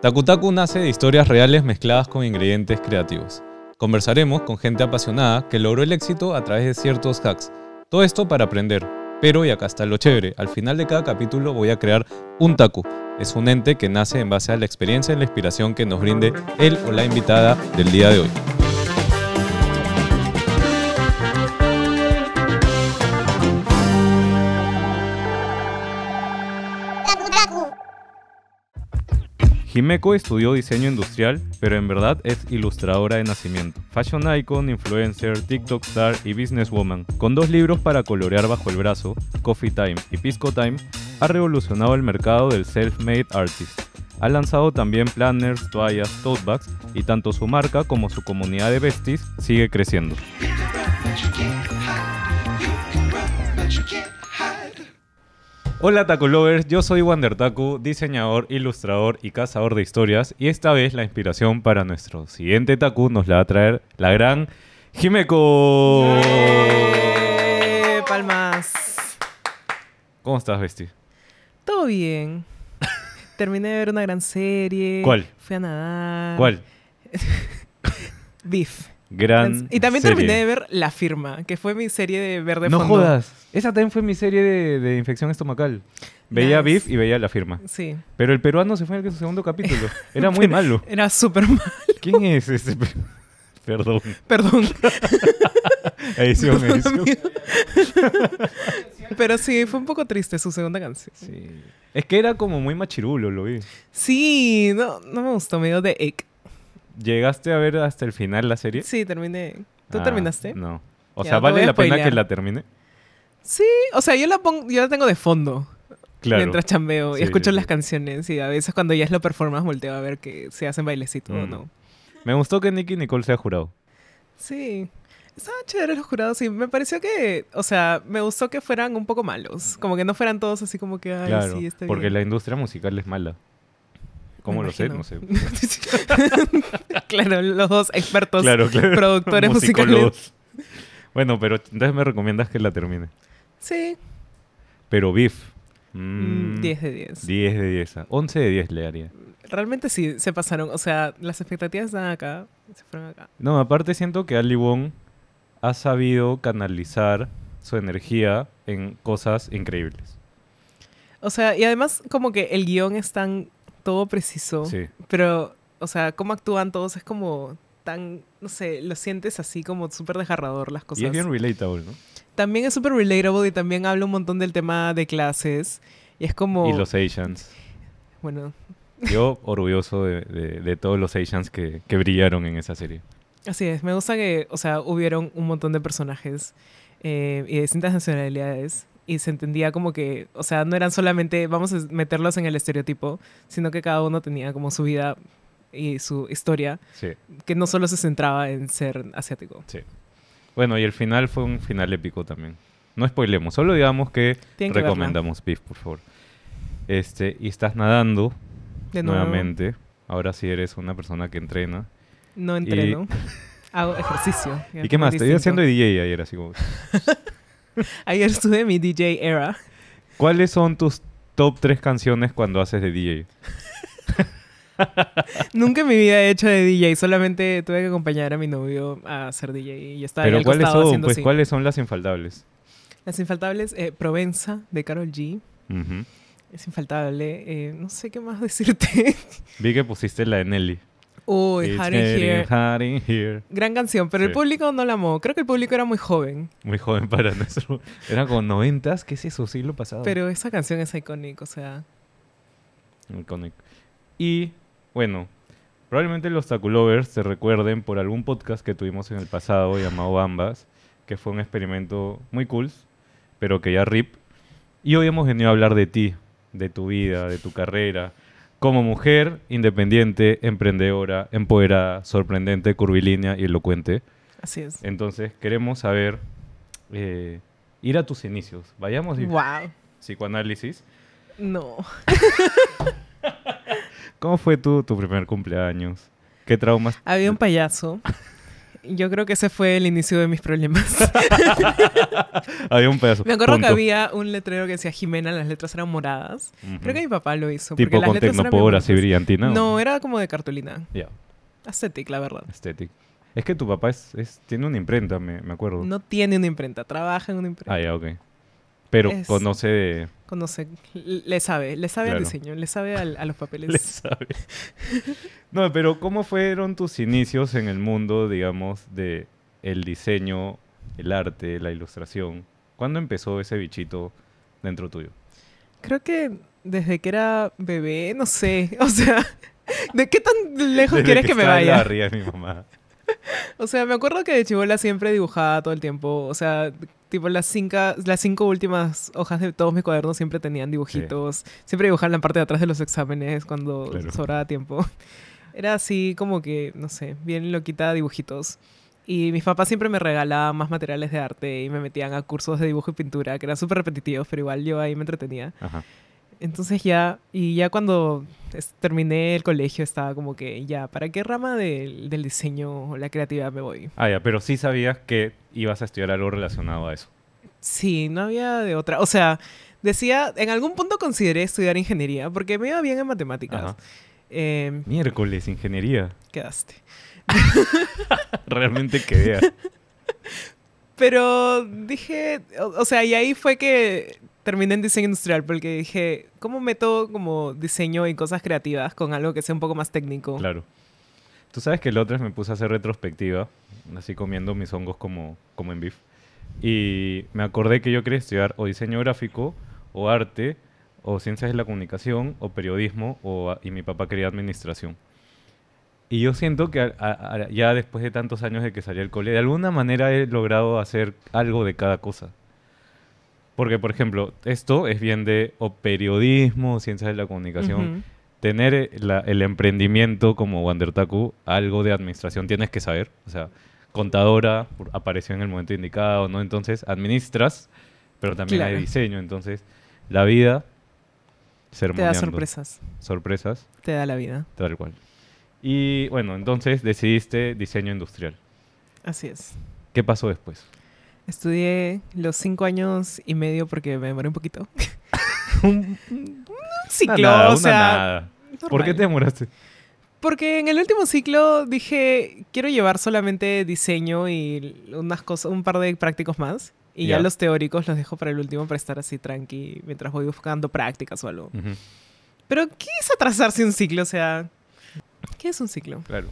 Takutaku nace de historias reales mezcladas con ingredientes creativos. Conversaremos con gente apasionada que logró el éxito a través de ciertos hacks. Todo esto para aprender. Pero, y acá está lo chévere, al final de cada capítulo voy a crear un taku. Es un ente que nace en base a la experiencia y la inspiración que nos brinde él o la invitada del día de hoy. Jimeco estudió diseño industrial, pero en verdad es ilustradora de nacimiento. Fashion icon, influencer, TikTok star y businesswoman. Con dos libros para colorear bajo el brazo, Coffee Time y Pisco Time, ha revolucionado el mercado del self-made artist. Ha lanzado también planners, toallas, tote bags y tanto su marca como su comunidad de besties sigue creciendo. Hola Taco Lovers, yo soy Wander Taku, diseñador, ilustrador y cazador de historias y esta vez la inspiración para nuestro siguiente Taku nos la va a traer la gran Jimeco. Palmas. ¿Cómo estás, Besti? Todo bien. Terminé de ver una gran serie. ¿Cuál? Fui a nadar. ¿Cuál? Beef y también terminé de ver La Firma, que fue mi serie de verde No jodas. Esa también fue mi serie de, infección estomacal. Veía nice. y veía La Firma. Sí. Pero el peruano se fue en el segundo capítulo. Era muy malo. Era súper malo. ¿Quién es ese Perdón. Perdón. edición, edición. Pero sí, fue un poco triste su segunda canción. Sí. Es que era como muy machirulo, lo vi. Sí, no, no me gustó, medio de egg. ¿Llegaste a ver hasta el final la serie? Sí, terminé. ¿Tú ah, terminaste? No. O sea, ¿vale la pena que la termine? Sí, o sea, yo la, la tengo de fondo. Claro. Mientras chambeo y escucho las canciones y a veces cuando ya es lo performance volteo a ver que se hacen bailecitos o mm. no. Me gustó que Nicky Nicole sea jurado. Sí. Estaban chéveres los jurados y me pareció que, o sea, me gustó que fueran un poco malos. Como que no fueran todos así como que, sí, Porque la industria musical es mala. ¿Cómo lo sé? No sé. claro, los dos expertos productores musicales. Bueno, pero entonces me recomiendas que la termine. Sí. Pero Biff. 10 mm, de 10. 10 de 10. 11 de 10 le haría. Realmente sí, se pasaron. O sea, las expectativas están acá. Se fueron acá. No, aparte siento que Ali Wong ha sabido canalizar su energía en cosas increíbles. O sea, y además como que el guión es tan todo preciso. Pero, o sea, cómo actúan todos es como tan, no sé, lo sientes así como súper desgarrador las cosas. Y es bien relatable, ¿no? También es súper relatable y también habla un montón del tema de clases. Y es como... Y los Asians. Bueno. Yo orgulloso de, todos los Asians que, brillaron en esa serie. Así es, me gusta que, o sea, hubieron un montón de personajes eh, y de distintas nacionalidades y se entendía como que, o sea, no eran solamente vamos a meterlos en el estereotipo, sino que cada uno tenía como su vida y su historia, que no solo se centraba en ser asiático. Sí. Bueno, y el final fue un final épico también. No spoilemos, solo digamos que, recomendamos Beef, por favor. Este, y estás nadando nuevamente. Ahora sí eres una persona que entrena. No entreno. Hago ejercicio. ¿Y qué más? Te iba haciendo DJ ayer, así como... Ayer estuve mi DJ era. ¿Cuáles son tus top tres canciones cuando haces de DJ? Nunca en mi vida he hecho de DJ, solamente tuve que acompañar a mi novio a hacer DJ y estaba Pero pues, ¿cuáles son, las infaltables? Las infaltables, eh, Provenza de Carol G. Es infaltable. Eh, no sé qué más decirte. Vi que pusiste la de Nelly. Uy, It's in Here. Gran canción, pero el público no la amó. Creo que el público era muy joven. Muy joven para nuestro. Era como noventas, ¿qué es eso? Siglo pasado. Pero esa canción es icónica, o sea. Icónica. Y, bueno, probablemente los Taculovers se recuerden por algún podcast que tuvimos en el pasado llamado Bambas, que fue un experimento muy cool, pero que ya rip. Y hoy hemos venido a hablar de ti, de tu vida, de tu carrera como mujer independiente, emprendedora, empoderada, sorprendente, curvilínea y elocuente. Así es. Entonces queremos saber eh, ir a tus inicios. Vayamos. Y... Wow. Psicoanálisis. No. ¿Cómo fue tu, tu primer cumpleaños? ¿Qué traumas? Había un payaso yo creo que ese fue el inicio de mis problemas. había un pedazo. Me acuerdo que había un letrero que decía Jimena, las letras eran moradas. Creo que mi papá lo hizo. Tipo así brillantina. No, era como de cartulina. Ya. Yeah. Aesthetic, la verdad. Aesthetic. Es que tu papá es, tiene una imprenta, me, me, acuerdo. No tiene una imprenta, trabaja en una imprenta. Ah, ya, ok. Pero conoce... Conoce, le sabe, le sabe al diseño, le sabe a los papeles. No, pero ¿cómo fueron tus inicios en el mundo, digamos, de el diseño, el arte, la ilustración? ¿Cuándo empezó ese bichito dentro tuyo? Creo que desde que era bebé, no sé, o sea, ¿de qué tan lejos quieres que, me vaya? de mi mamá. O sea, me acuerdo que de chivola siempre dibujaba todo el tiempo. O sea, tipo las cinco, las cinco últimas hojas de todos mis cuadernos siempre tenían dibujitos. Siempre dibujaba en la parte de atrás de los exámenes cuando sobraba tiempo. Era así como que, no sé, bien loquita dibujitos. Y mis papás siempre me regalaban más materiales de arte y me metían a cursos de dibujo y pintura, que eran súper repetitivos, pero igual yo ahí me entretenía. Ajá. Entonces ya, y ya cuando terminé el colegio estaba como que ya, ¿para qué rama del diseño o la creatividad me voy? Ah, ya, pero sí sabías que ibas a estudiar algo relacionado a eso. Sí, no había de otra. O sea, decía, en algún punto consideré estudiar ingeniería porque me iba bien en matemáticas. Em, Miércoles, ingeniería. Quedaste. Realmente quedé. Pero dije, o, sea, y ahí fue que terminé en diseño industrial porque dije, ¿cómo meto como diseño y cosas creativas con algo que sea un poco más técnico? Claro. Tú sabes que el otro me puse a hacer retrospectiva, así comiendo mis hongos como, como en bif. Y me acordé que yo quería estudiar o diseño gráfico, o arte, o ciencias de la comunicación, o periodismo, o, y mi papá quería administración. Y yo siento que ya después de tantos años de que salí del cole, de alguna manera he logrado hacer algo de cada cosa. Porque, por ejemplo, esto es bien de periodismo, ciencias de la comunicación. Tener eh, el emprendimiento como Wandertaku, algo de administración tienes que saber. O sea, contadora apareció en el momento indicado, ¿no? Entonces, administras, pero también hay diseño. Entonces, la vida te da sorpresas. Sorpresas. Te da la vida. Tal cual. Y bueno, entonces decidiste diseño industrial. Así es. ¿Qué pasó después? Estudié los cinco años y medio porque me demoré un poquito. un, ciclo, o sea. ¿Por qué te demoraste? Porque en el último ciclo dije, quiero llevar solamente diseño y unas cosas, un par de prácticos más. Y ya los teóricos los dejo para el último para estar así tranqui mientras voy buscando prácticas o algo. Pero, ¿qué es atrasarse un ciclo? O sea, ¿qué es un ciclo? Claro.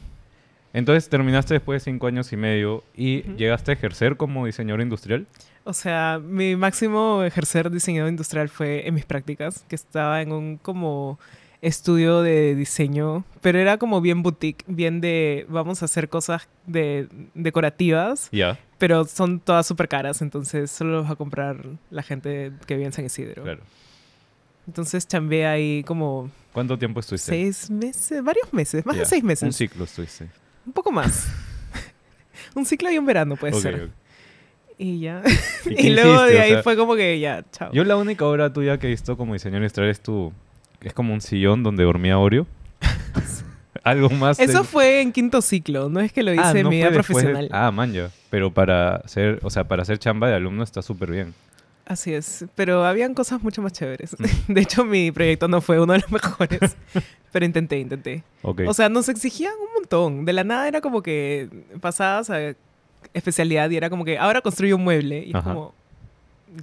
Entonces terminaste después de cinco años y medio y llegaste a ejercer como diseñador industrial. O sea, mi máximo ejercer diseñador industrial fue en mis prácticas, que estaba en un como estudio de diseño, pero era como bien boutique, bien de vamos a hacer cosas de decorativas, pero son todas súper caras, entonces solo los va a comprar la gente que viene en San Isidro. Claro. Entonces chambé ahí como... ¿Cuánto tiempo estuviste? Seis meses, varios meses, más de seis meses. Un ciclo estuviste. Un poco más. un ciclo y un verano puede ser. Y ya. ¿Y, luego de ahí fue como que ya, chao. Yo la única obra tuya que he visto como diseñador industrial es tu... Es como un sillón donde dormía Oreo. Algo más. Eso fue en quinto ciclo, no es que lo ah, hice en vida profesional. Ah, man, ya. Pero para ser, o sea, para hacer chamba de alumno está súper bien. Así es, pero habían cosas mucho más chéveres. Mm. De hecho, mi proyecto no fue uno de los mejores, pero intenté, intenté. O sea, nos exigían un montón. De la nada era como que pasabas a especialidad y era como que ahora construye un mueble. Y como,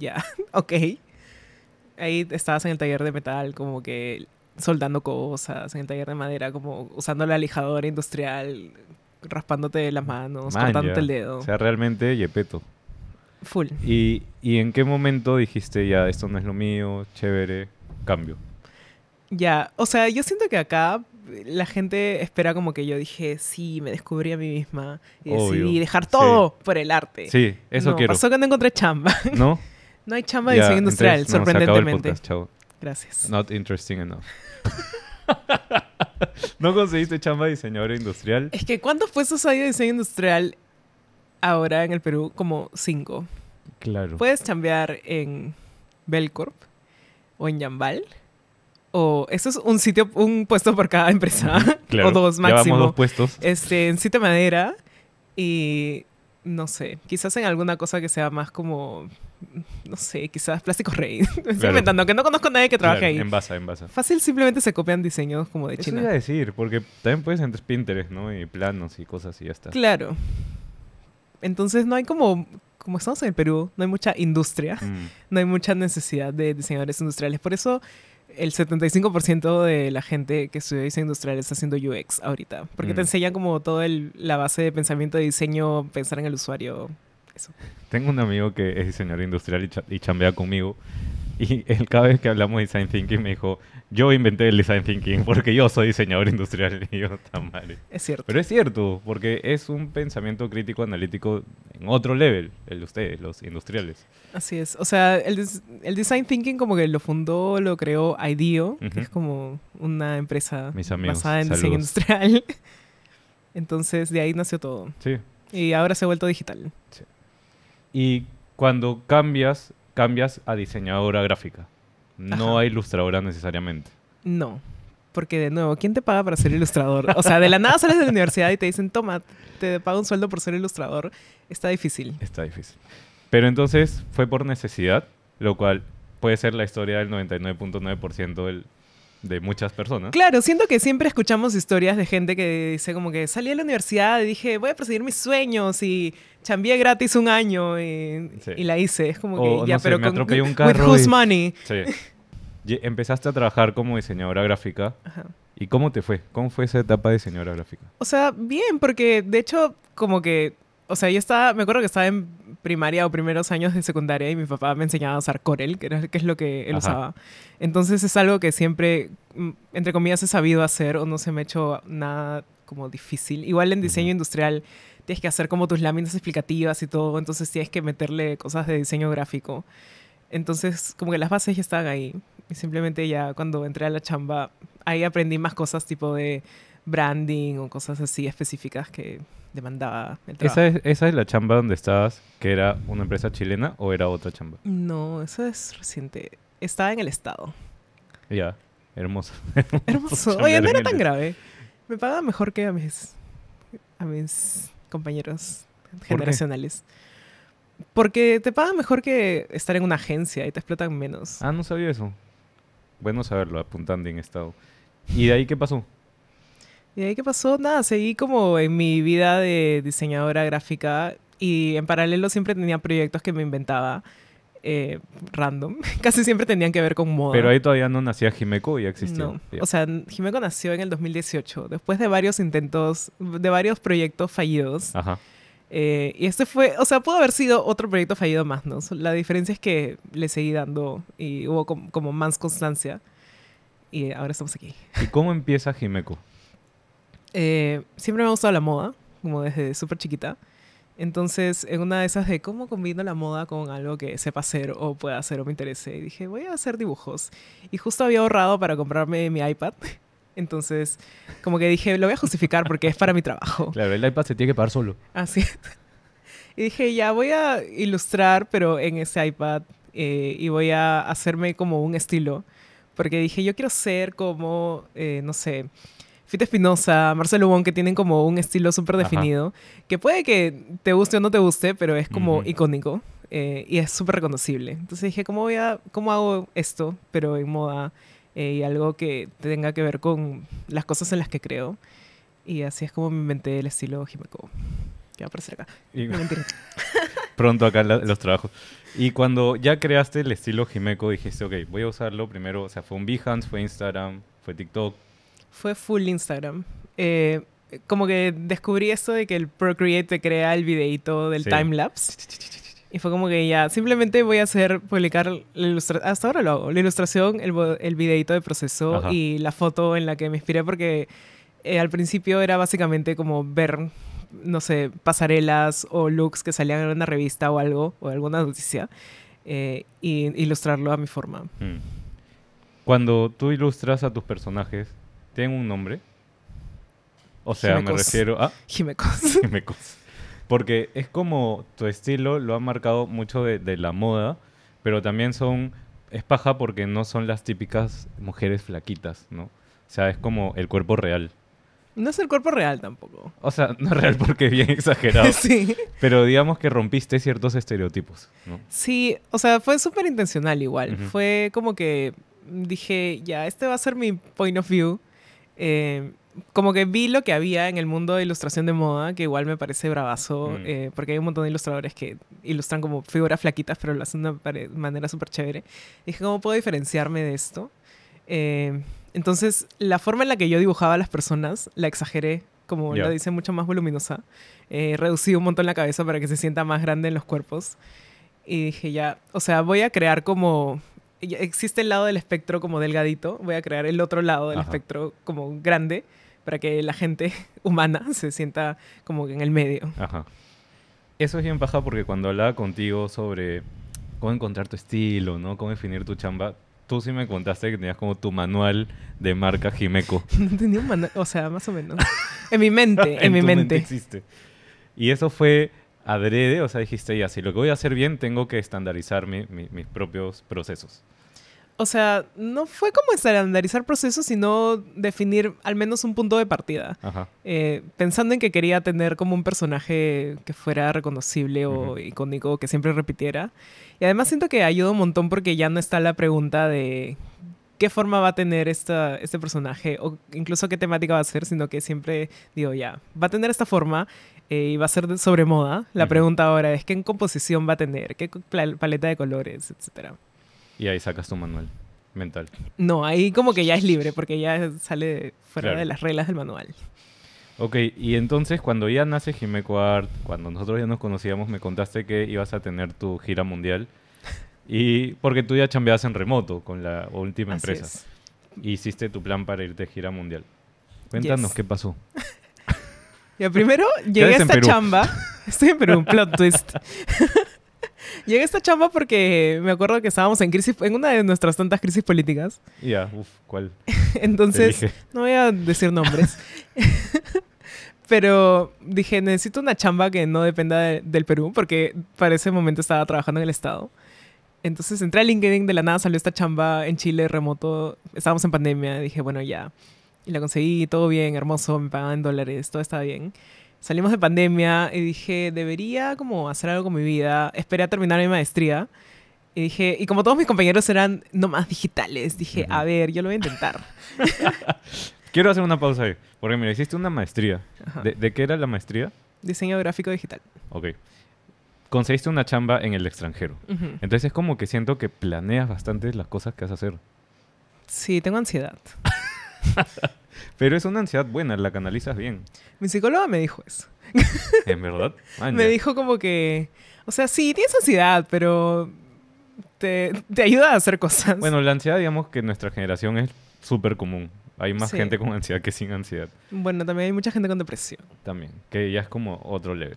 ya, ok. Ahí estabas en el taller de metal, como que soldando cosas, en el taller de madera, como usando la lijadora industrial, raspándote las manos, cortándote el dedo. O sea, realmente, Yepeto. Full. ¿Y, en qué momento dijiste, ya, esto no es lo mío, chévere, cambio? Ya, o sea, yo siento que acá la gente espera como que yo dije, sí, me descubrí a mí misma y decidí dejar todo por el arte. Sí, eso no, quiero. Pasó que no encontré chamba. ¿No? no hay chamba de diseño industrial, no, sorprendentemente. chao. Gracias. Not interesting enough. ¿No conseguiste chamba de diseñadora industrial? Es que ¿cuántos puestos hay de diseño industrial ahora en el Perú como cinco. Claro. Puedes chambear en Belcorp o en Yambal. O eso es un sitio, un puesto por cada empresa. o dos máximo. dos puestos. Este, en Cita Madera y no sé, quizás en alguna cosa que sea más como, no sé, quizás Plástico Rey. Estoy inventando, que no conozco a nadie que trabaje En ahí. en base. Fácil, simplemente se copian diseños como de China. Eso iba a decir, porque también puedes entre Pinterest, ¿no? Y planos y cosas y ya está. Claro. Entonces no hay como, como estamos en el Perú, no hay mucha industria, mm. no hay mucha necesidad de diseñadores industriales. Por eso el 75% de la gente que estudia diseño industrial está haciendo UX ahorita, porque te mm. enseñan como toda la base de pensamiento de diseño, pensar en el usuario. Eso. Tengo un amigo que es diseñador industrial y chambea conmigo Y cada vez que hablamos de design thinking me dijo, yo inventé el design thinking porque yo soy diseñador industrial y yo está Es cierto. Pero es cierto, porque es un pensamiento crítico analítico en otro level, el de ustedes, los industriales. Así es. O sea, el, design thinking como que lo fundó, lo creó IDEO, que es como una empresa basada en diseño industrial. Entonces, de ahí nació todo. Sí. Y ahora se ha vuelto digital. Sí. Y cuando cambias cambias a diseñadora gráfica, no a ilustradora necesariamente. No, porque de nuevo, ¿quién te paga para ser ilustrador? O sea, de la nada sales de la universidad y te dicen, toma, te pago un sueldo por ser ilustrador. Está difícil. Está difícil. Pero entonces fue por necesidad, lo cual puede ser la historia del 99.9% del de muchas personas. Claro, siento que siempre escuchamos historias de gente que dice como que salí de la universidad y dije voy a proseguir mis sueños y chambié gratis un año y, la hice. Es como que ya, pero con, un with whose money. Sí. empezaste a trabajar como diseñadora gráfica. ¿Y cómo te fue? ¿Cómo fue esa etapa de diseñadora gráfica? O sea, bien, porque de hecho como que o sea, yo estaba, me acuerdo que estaba en primaria o primeros años de secundaria y mi papá me enseñaba a usar Corel, que, que es lo que él usaba. Entonces es algo que siempre, mm, entre comillas, he sabido hacer o no se me ha hecho nada como difícil. Igual en diseño industrial tienes que hacer como tus láminas explicativas y todo, entonces tienes que meterle cosas de diseño gráfico. Entonces, como que las bases ya estaban ahí. Y simplemente ya cuando entré a la chamba, ahí aprendí más cosas tipo de branding o cosas así específicas que ¿Esa es, la chamba donde estabas, que era una empresa chilena o era otra chamba? No, eso es reciente. Estaba en el Estado. Ya, hermoso. hermoso. Oye, no era tan grave. Me pagaba mejor que a mis, a mis compañeros generacionales. Porque te paga mejor que estar en una agencia y te explotan menos. Ah, no sabía eso. Bueno saberlo, apuntando en Estado. ¿Y de ahí qué pasó? ¿Y ahí qué pasó? Nada, seguí como en mi vida de diseñadora gráfica y en paralelo siempre tenía proyectos que me inventaba. Eh, random. Casi siempre tenían que ver con moda. Pero ahí todavía no nacía Jimeco y existía. No. O sea, Jimeco nació en el 2018, después de varios intentos, de varios proyectos fallidos. Ajá. Eh, y este fue, o sea, pudo haber sido otro proyecto fallido más, ¿no? La diferencia es que le seguí dando y hubo como más constancia. Y ahora estamos aquí. ¿Y cómo empieza Jimeco? Eh, siempre me ha gustado la moda, como desde súper chiquita. Entonces, en una de esas de cómo combino la moda con algo que sepa hacer o pueda hacer o me interese, y dije, voy a hacer dibujos. Y justo había ahorrado para comprarme mi iPad. Entonces, como que dije, lo voy a justificar porque es para mi trabajo. Claro, el iPad se tiene que pagar solo. Así es. Y dije, ya voy a ilustrar, pero en ese iPad, eh, y voy a hacerme como un estilo. Porque dije, yo quiero ser como, eh, no sé, Fita Espinosa, Marcelo Wong, que tienen como un estilo súper definido, que puede que te guste o no te guste, pero es como icónico eh, y es súper reconocible. Entonces dije, ¿cómo, voy a, ¿cómo hago esto, pero en moda eh, y algo que tenga que ver con las cosas en las que creo? Y así es como me inventé el estilo jimeco. Que va a aparecer acá. No, Pronto acá los trabajos. Y cuando ya creaste el estilo Jimeco, dijiste, ok, voy a usarlo primero. O sea, fue un Behance, fue Instagram, fue TikTok, fue full Instagram. Eh, como que descubrí eso de que el Procreate te crea el videito del timelapse. Y fue como que ya, simplemente voy a hacer, publicar, la ilustración, hasta ahora lo hago, la ilustración, el, el videito de proceso y la foto en la que me inspiré porque eh, al principio era básicamente como ver, no sé, pasarelas o looks que salían en una revista o algo, o alguna noticia, eh, y ilustrarlo a mi forma. Mm. Cuando tú ilustras a tus personajes, ¿Tienen un nombre? O sea, me refiero a... Jimecos. Jimecos. Porque es como tu estilo lo ha marcado mucho de, la moda, pero también son... Es paja porque no son las típicas mujeres flaquitas, ¿no? O sea, es como el cuerpo real. No es el cuerpo real tampoco. O sea, no real porque es bien exagerado. sí. Pero digamos que rompiste ciertos estereotipos. ¿no? Sí, o sea, fue súper intencional igual. Fue como que dije, ya, este va a ser mi point of view. Eh, como que vi lo que había en el mundo de ilustración de moda, que igual me parece bravazo, mm. eh, porque hay un montón de ilustradores que ilustran como figuras flaquitas, pero lo hacen de una manera súper chévere. Dije, ¿cómo puedo diferenciarme de esto? Eh, entonces, la forma en la que yo dibujaba a las personas, la exageré, como lo dice, mucho más voluminosa. Eh, reducí un montón la cabeza para que se sienta más grande en los cuerpos. Y dije, ya, o sea, voy a crear como existe el lado del espectro como delgadito, voy a crear el otro lado del espectro como grande para que la gente humana se sienta como en el medio. Ajá. Eso es bien paja porque cuando hablaba contigo sobre cómo encontrar tu estilo, ¿no? Cómo definir tu chamba, tú sí me contaste que tenías como tu manual de marca Jimeco. No tenía un manual, o sea, más o menos. En mi mente, en, mi mente existe. Y eso fue adrede, o sea, dijiste, ya, si lo que voy a hacer bien, tengo que estandarizar mis propios procesos. O sea, no fue como estandarizar procesos, sino definir al menos un punto de partida. Eh, pensando en que quería tener como un personaje que fuera reconocible o icónico, que siempre repitiera. Y además siento que ayuda un montón porque ya no está la pregunta de qué forma va a tener esta, este personaje o incluso qué temática va a ser, sino que siempre digo, ya, va a tener esta forma y eh, va a ser sobre moda. La pregunta ahora es qué composición va a tener, qué paleta de colores, etcétera. Y ahí sacas tu manual mental. No, ahí como que ya es libre porque ya sale fuera de las reglas del manual. Ok, y entonces cuando ya nace Jiménez Art, cuando nosotros ya nos conocíamos, me contaste que ibas a tener tu gira mundial. Y porque tú ya chambeabas en remoto con la última empresa. Y Hiciste tu plan para irte a gira mundial. Cuéntanos qué pasó. Ya primero llegué a esta chamba. Estoy en Perú, un plot twist. llegué a esta chamba porque me acuerdo que estábamos en crisis, en una de nuestras tantas crisis políticas. Ya, uff, ¿cuál? Entonces, no voy a decir nombres. Pero dije, necesito una chamba que no dependa del Perú, porque para ese momento estaba trabajando en el Estado. Entonces entré a LinkedIn, de la nada salió esta chamba en Chile remoto, estábamos en pandemia, dije, bueno, ya, y la conseguí, todo bien, hermoso, me pagaban en dólares, todo estaba bien. Salimos de pandemia y dije, debería como hacer algo con mi vida. Esperé a terminar mi maestría. Y dije, y como todos mis compañeros eran nomás digitales, dije, a ver, yo lo voy a intentar. Quiero hacer una pausa ahí, porque mira, hiciste una maestría. ¿De, qué era la maestría? Diseño gráfico digital. Ok. Conseguiste una chamba en el extranjero. Entonces es como que siento que planeas bastante las cosas que vas a hacer. Sí, tengo ansiedad. Pero es una ansiedad buena, la canalizas bien. Mi psicóloga me dijo eso. ¿En verdad? Ah, me dijo como que, o sea, sí, tienes ansiedad, pero te, ayuda a hacer cosas. Bueno, la ansiedad, digamos que en nuestra generación es súper común. Hay más gente con ansiedad que sin ansiedad. Bueno, también hay mucha gente con depresión. También, que ya es como otro level.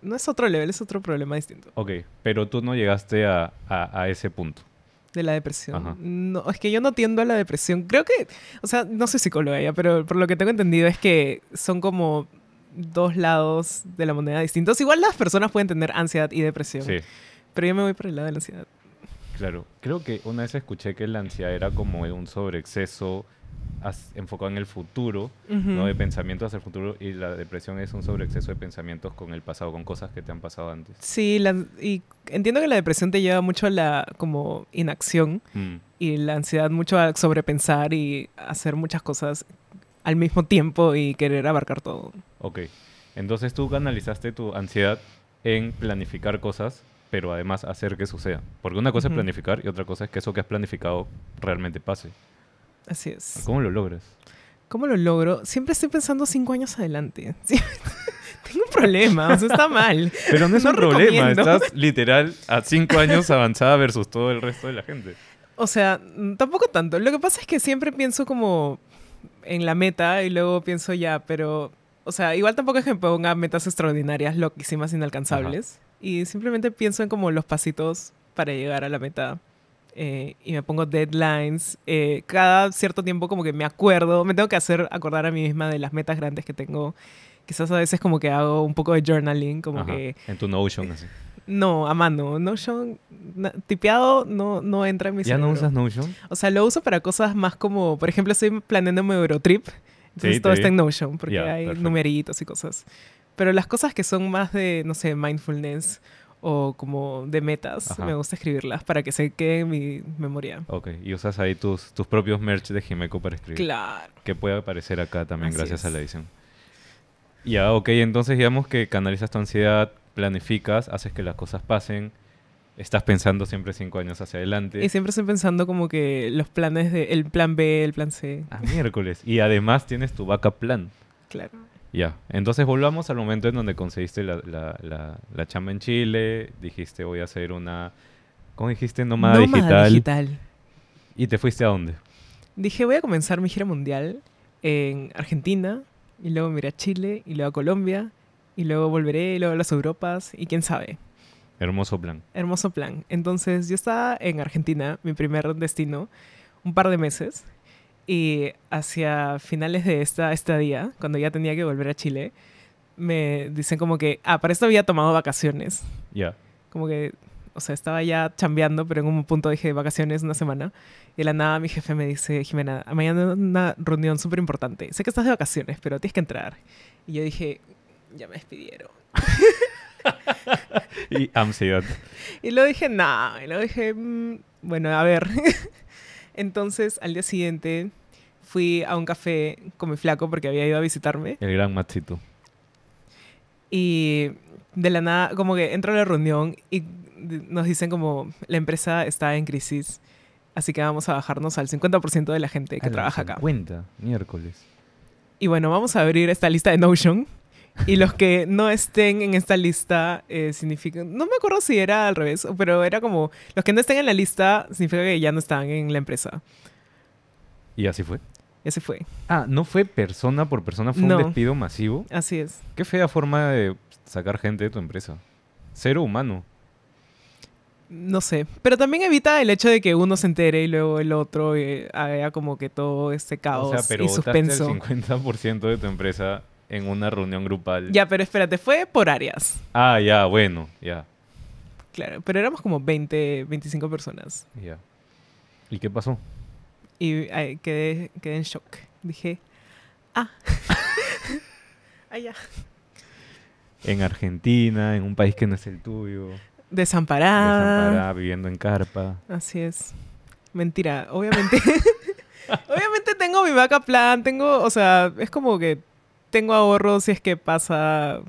No es otro level, es otro problema distinto. Ok, pero tú no llegaste a ese punto. De la depresión. No, es que yo no tiendo a la depresión. Creo que, o sea, no soy psicóloga ya, pero por lo que tengo entendido es que son como dos lados de la moneda distintos. Igual las personas pueden tener ansiedad y depresión. Sí. Pero yo me voy por el lado de la ansiedad. Claro, creo que una vez escuché que la ansiedad era como un sobreexceso enfocado en el futuro, ¿no? de pensamientos hacia el futuro, y la depresión es un sobreexceso de pensamientos con el pasado, con cosas que te han pasado antes. Sí, y entiendo que la depresión te lleva mucho a la como inacción mm. y la ansiedad mucho a sobrepensar y hacer muchas cosas al mismo tiempo y querer abarcar todo. Ok, entonces tú canalizaste tu ansiedad en planificar cosas pero además hacer que suceda. Porque una cosa es planificar y otra cosa es que eso que has planificado realmente pase. Así es. ¿Cómo lo logras? ¿Cómo lo logro? Siempre estoy pensando cinco años adelante. tengo un problema, o sea, está mal. Pero no es un problema, estás literal a cinco años avanzada versus todo el resto de la gente. O sea, mm, tampoco tanto. Lo que pasa es que siempre pienso como en la meta y luego pienso ya, pero, o sea, igual tampoco es que ponga metas extraordinarias, loquísimas, inalcanzables. Y simplemente pienso en como los pasitos para llegar a la meta eh, y me pongo deadlines. Eh, cada cierto tiempo como que me acuerdo, me tengo que hacer acordar a mí misma de las metas grandes que tengo. Quizás a veces como que hago un poco de journaling, como que... En tu Notion, así. No, a mano. Notion, tipeado no, no entra en mi ¿Ya no usas Notion? O sea, lo uso para cosas más como, por ejemplo, estoy planeando mi Eurotrip. Entonces todo está en Notion porque hay numeritos y cosas. Pero las cosas que son más de, no sé, mindfulness o como de metas. Me gusta escribirlas para que se quede en mi memoria. Ok, y usas ahí tus, tus propios merch de Jimeco para escribir. Claro. Que puede aparecer acá también gracias a la edición. Ya, ok, entonces digamos que canalizas tu ansiedad, planificas, haces que las cosas pasen estás pensando siempre cinco años hacia adelante. Y siempre estoy pensando como que los planes de el plan B, el plan C. Ah, miércoles. Y además tienes tu vaca plan. Claro. Ya, entonces volvamos al momento en donde conseguiste la, la, chamba en Chile, dijiste voy a hacer una, ¿cómo dijiste? Nomada digital. digital. digital. ¿Y te fuiste a dónde? Dije voy a comenzar mi gira mundial en Argentina, y luego me a Chile, y luego a Colombia, y luego volveré, y luego a las Europas, y quién sabe. Hermoso plan. Hermoso plan. Entonces yo estaba en Argentina, mi primer destino, un par de meses, y hacia finales de esta estadía, cuando ya tenía que volver a Chile, me dicen como que, ah, para esto había tomado vacaciones. Ya. Como que, o sea, estaba ya chambeando, pero en un punto dije vacaciones una semana. Y de la nada mi jefe me dice, Jimena, mañana una reunión súper importante. Sé que estás de vacaciones, pero tienes que entrar. Y yo dije, ya me despidieron. y ansiedad. Y luego dije, no. Y luego dije, mm, bueno, a ver. Entonces, al día siguiente fui a un café con mi flaco porque había ido a visitarme. El gran machito. Y de la nada, como que entro a la reunión y nos dicen como la empresa está en crisis, así que vamos a bajarnos al 50% de la gente que trabaja acá. 50, miércoles. Y bueno, vamos a abrir esta lista de Notion y los que no estén en esta lista eh, significan. No me acuerdo si era al revés, pero era como. Los que no estén en la lista significa que ya no están en la empresa. ¿Y así fue? Así fue. Ah, no fue persona por persona, fue un despido masivo. Así es. Qué fea forma de sacar gente de tu empresa. Cero humano. No sé. Pero también evita el hecho de que uno se entere y luego el otro eh, haga como que todo este caos o sea, pero y suspenso. el 50% de tu empresa en una reunión grupal. Ya, pero espérate, fue por áreas. Ah, ya, bueno, ya. Claro, pero éramos como 20, 25 personas. Ya. ¿Y qué pasó? Y quedé, quedé en shock. Dije, ah, allá. En Argentina, en un país que no es el tuyo. Desamparada. Desamparada, viviendo en carpa. Así es. Mentira, obviamente. obviamente tengo mi vaca plan, tengo, o sea, es como que tengo ahorro si es que pasa,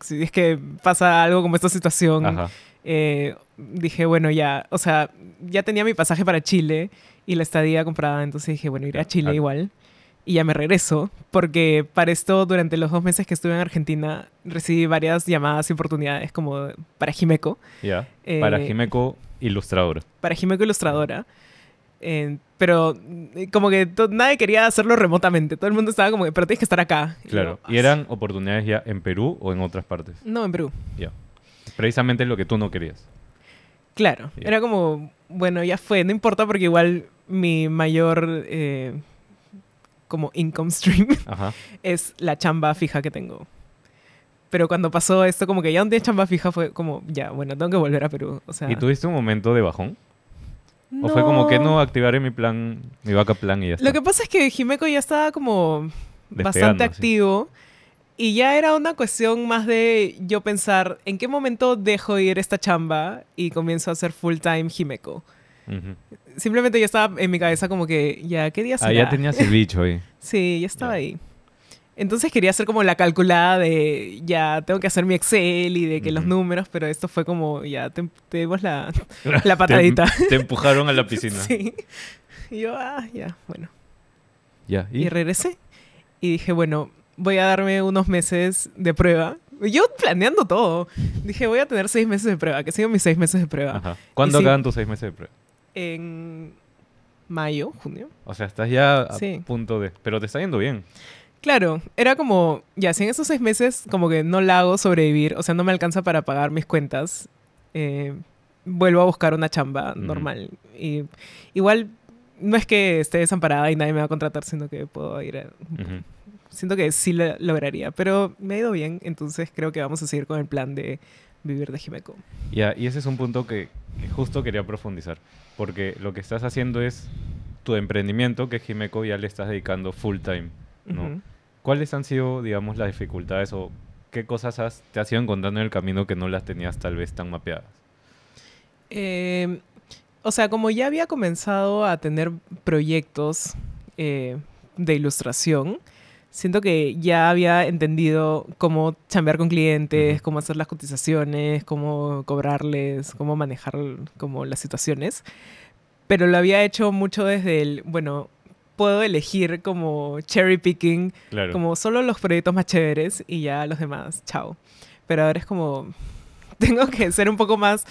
si es que pasa algo como esta situación. Eh, dije, bueno, ya, o sea, ya tenía mi pasaje para Chile y la estadía comprada, entonces dije, bueno, iré a Chile igual y ya me regreso, porque para esto durante los dos meses que estuve en Argentina recibí varias llamadas y oportunidades como para Jimeco. Ya, eh, para Jimeco ilustradora. Para Jimeco ilustradora pero eh, como que nadie quería hacerlo remotamente. Todo el mundo estaba como que, pero tienes que estar acá. Claro. ¿Y, eran oportunidades ya en Perú o en otras partes? No, en Perú. Ya. Precisamente lo que tú no querías. Claro. Era como, bueno, ya fue. No importa porque igual mi mayor... Eh, como income stream es la chamba fija que tengo. Pero cuando pasó esto, como que ya un día chamba fija, fue como, ya, bueno, tengo que volver a Perú. O sea, ¿Y tuviste un momento de bajón? O fue como que no activaré mi plan, mi vaca plan y ya Lo que pasa es que Jimeco ya estaba como bastante activo. Y ya era una cuestión más de yo pensar en qué momento dejo ir esta chamba y comienzo a hacer full time Jimeco. Simplemente ya estaba en mi cabeza como que ya, ¿qué día será? Ah, ya tenías el bicho ahí. sí, ya estaba ahí. Entonces quería hacer como la calculada de ya tengo que hacer mi Excel y de que los números, pero esto fue como ya te, dimos la, patadita. Em, te, empujaron a la piscina. sí. Y yo, ah, ya, bueno. Ya. ¿y? y regresé y dije, bueno, voy a darme unos meses de prueba. Yo planeando todo. Dije, voy a tener seis meses de prueba, que sigo mis seis meses de prueba. Ajá. ¿Cuándo acaban tus seis meses de prueba? En mayo, junio. O sea, estás ya a punto de... Pero te está yendo bien. Claro, era como, ya, si en esos seis meses como que no la hago sobrevivir, o sea, no me alcanza para pagar mis cuentas, eh, vuelvo a buscar una chamba normal. Y igual no es que esté desamparada y nadie me va a contratar, sino que puedo ir Siento que sí lo lograría, pero me ha ido bien, entonces creo que vamos a seguir con el plan de vivir de Jimeco. Ya, y ese es un punto que, justo quería profundizar, porque lo que estás haciendo es tu emprendimiento, que es Jimeco, ya le estás dedicando full time, ¿no? ¿Cuáles han sido, digamos, las dificultades o qué cosas te has ido encontrando en el camino que no las tenías tal vez tan mapeadas? Em, o sea, como ya había comenzado a tener proyectos eh, de ilustración, siento que ya había entendido cómo chambear con clientes, cómo hacer las cotizaciones, cómo cobrarles, cómo manejar como las situaciones. Pero lo había hecho mucho desde el, bueno, puedo elegir como cherry picking, como solo los proyectos más chéveres y ya los demás, chao. Pero ahora es como, tengo que ser un poco más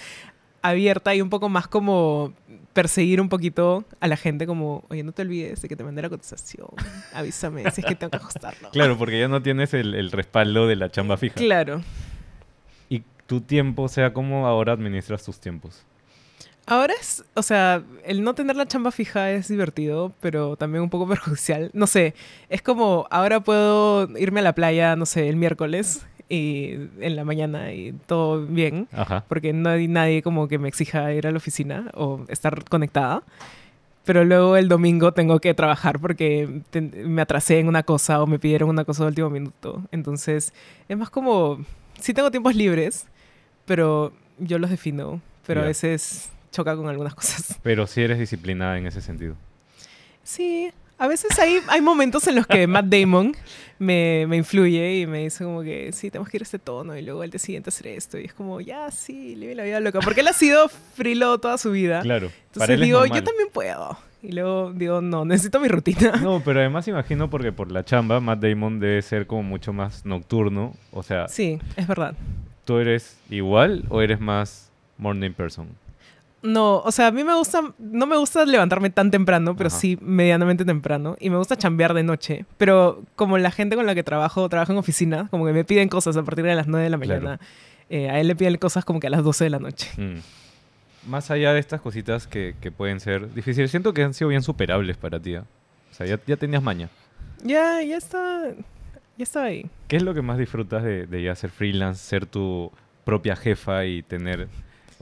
abierta y un poco más como perseguir un poquito a la gente como, oye, no te olvides de que te mandé la cotización, avísame si es que tengo que ajustarlo. Claro, porque ya no tienes el, el respaldo de la chamba fija. Claro. ¿Y tu tiempo, o sea, cómo ahora administras tus tiempos? Ahora es, o sea, el no tener la chamba fija es divertido, pero también un poco perjudicial. No sé, es como ahora puedo irme a la playa, no sé, el miércoles y en la mañana y todo bien, porque no hay nadie como que me exija ir a la oficina o estar conectada. Pero luego el domingo tengo que trabajar porque me atrasé en una cosa o me pidieron una cosa de último minuto. Entonces, es más como, sí tengo tiempos libres, pero yo los defino, pero a veces choca con algunas cosas. Pero sí eres disciplinada en ese sentido. Sí, a veces hay, hay momentos en los que Matt Damon me, influye y me dice como que sí, tenemos que ir a este tono y luego al día siguiente hacer esto. Y es como, ya, sí, vi la vida loca. Porque él ha sido frilo toda su vida. Claro. Entonces digo, yo también puedo. Y luego digo, no, necesito mi rutina. No, pero además imagino porque por la chamba Matt Damon debe ser como mucho más nocturno. O sea... Sí, es verdad. ¿Tú eres igual o eres más morning person? No, o sea, a mí me gusta, no me gusta levantarme tan temprano, pero sí medianamente temprano. Y me gusta chambear de noche. Pero como la gente con la que trabajo, trabajo en oficina, como que me piden cosas a partir de las 9 de la mañana. Eh, a él le piden cosas como que a las 12 de la noche. Mm. Más allá de estas cositas que, pueden ser difíciles, siento que han sido bien superables para ti. ¿eh? O sea, ya, ya, tenías maña. Ya, ya está. Ya está ahí. ¿Qué es lo que más disfrutas de, de ya ser freelance, ser tu propia jefa y tener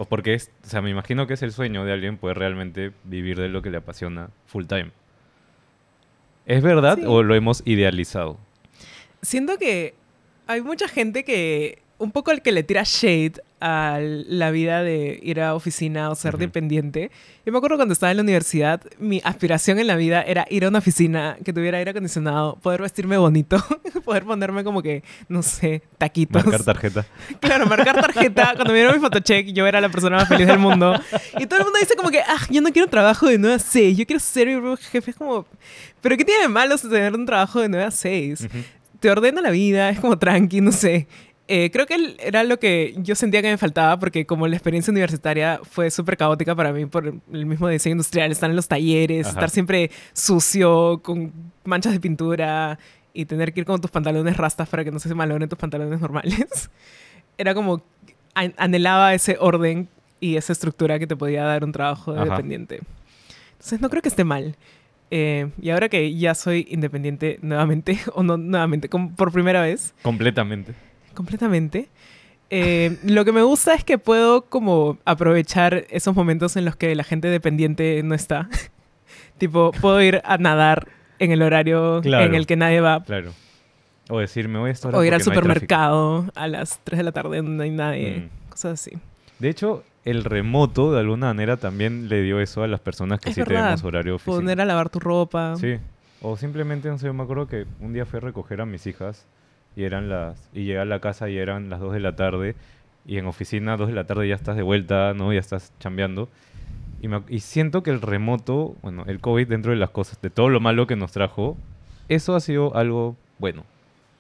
o porque es, o sea, me imagino que es el sueño de alguien poder pues, realmente vivir de lo que le apasiona full time. ¿Es verdad o lo hemos idealizado? Siento que hay mucha gente que un poco el que le tira shade a la vida de ir a oficina o ser dependiente. Yo me acuerdo cuando estaba en la universidad, mi aspiración en la vida era ir a una oficina que tuviera aire acondicionado, poder vestirme bonito, poder ponerme como que, no sé, taquitos. Marcar tarjeta. Claro, marcar tarjeta. cuando vieron mi photocheck, yo era la persona más feliz del mundo. Y todo el mundo dice como que, ah, yo no quiero trabajo de 9 a 6, yo quiero ser mi propio jefe. Es como, ¿pero qué tiene de malo tener un trabajo de 9 a 6? Te ordena la vida, es como tranqui, no sé. Eh, creo que era lo que yo sentía que me faltaba, porque como la experiencia universitaria fue súper caótica para mí por el mismo diseño industrial, estar en los talleres, estar siempre sucio, con manchas de pintura y tener que ir con tus pantalones rastas para que no se malogren tus pantalones normales. Era como anhelaba ese orden y esa estructura que te podía dar un trabajo de dependiente. Entonces no creo que esté mal. Eh, y ahora que ya soy independiente nuevamente, o no nuevamente, por primera vez. Completamente completamente. Eh, lo que me gusta es que puedo como aprovechar esos momentos en los que la gente dependiente no está. tipo, puedo ir a nadar en el horario en el que nadie va. Claro. O decir, me voy a estar O ir al supermercado a las 3 de la tarde donde no hay nadie. Mm. Cosas así. De hecho, el remoto, de alguna manera, también le dio eso a las personas que sí tenemos horario oficina. Poner a lavar tu ropa. Sí. O simplemente, no sé, yo me acuerdo que un día fui a recoger a mis hijas y eran las y llegué a la casa y eran las 2 de la tarde y en oficina 2 de la tarde ya estás de vuelta, ¿no? Ya estás chambeando. Y, siento que el remoto, bueno, el COVID dentro de las cosas, de todo lo malo que nos trajo, eso ha sido algo bueno.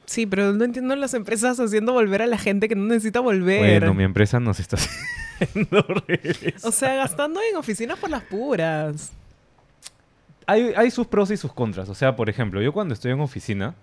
Sí, pero no entiendo las empresas haciendo volver a la gente que no necesita volver. Bueno, mi empresa nos está haciendo O sea, gastando en oficinas por las puras. Hay, hay, sus pros y sus contras. O sea, por ejemplo, yo cuando estoy en oficina,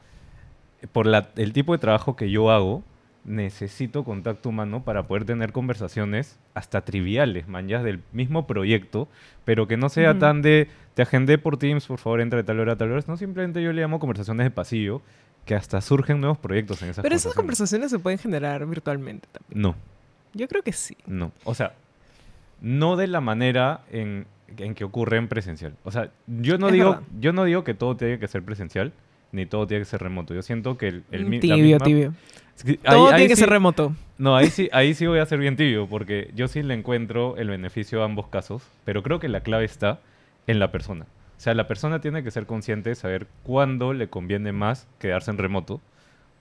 por el tipo de trabajo que yo hago, necesito contacto humano para poder tener conversaciones hasta triviales, man, ya del mismo proyecto, pero que no sea tan de te agendé por Teams, por favor, entra de tal hora a tal hora. No, simplemente yo le llamo conversaciones de pasillo, que hasta surgen nuevos proyectos en esas Pero esas conversaciones se pueden generar virtualmente también. No. Yo creo que sí. No. O sea, no de la manera en, que ocurre en presencial. O sea, yo no, digo, yo no digo que todo tiene que ser presencial ni todo tiene que ser remoto. Yo siento que el, Tibio, tibio. todo tiene que ser remoto. No, ahí sí, ahí sí voy a ser bien tibio, porque yo sí le encuentro el beneficio a ambos casos, pero creo que la clave está en la persona. O sea, la persona tiene que ser consciente de saber cuándo le conviene más quedarse en remoto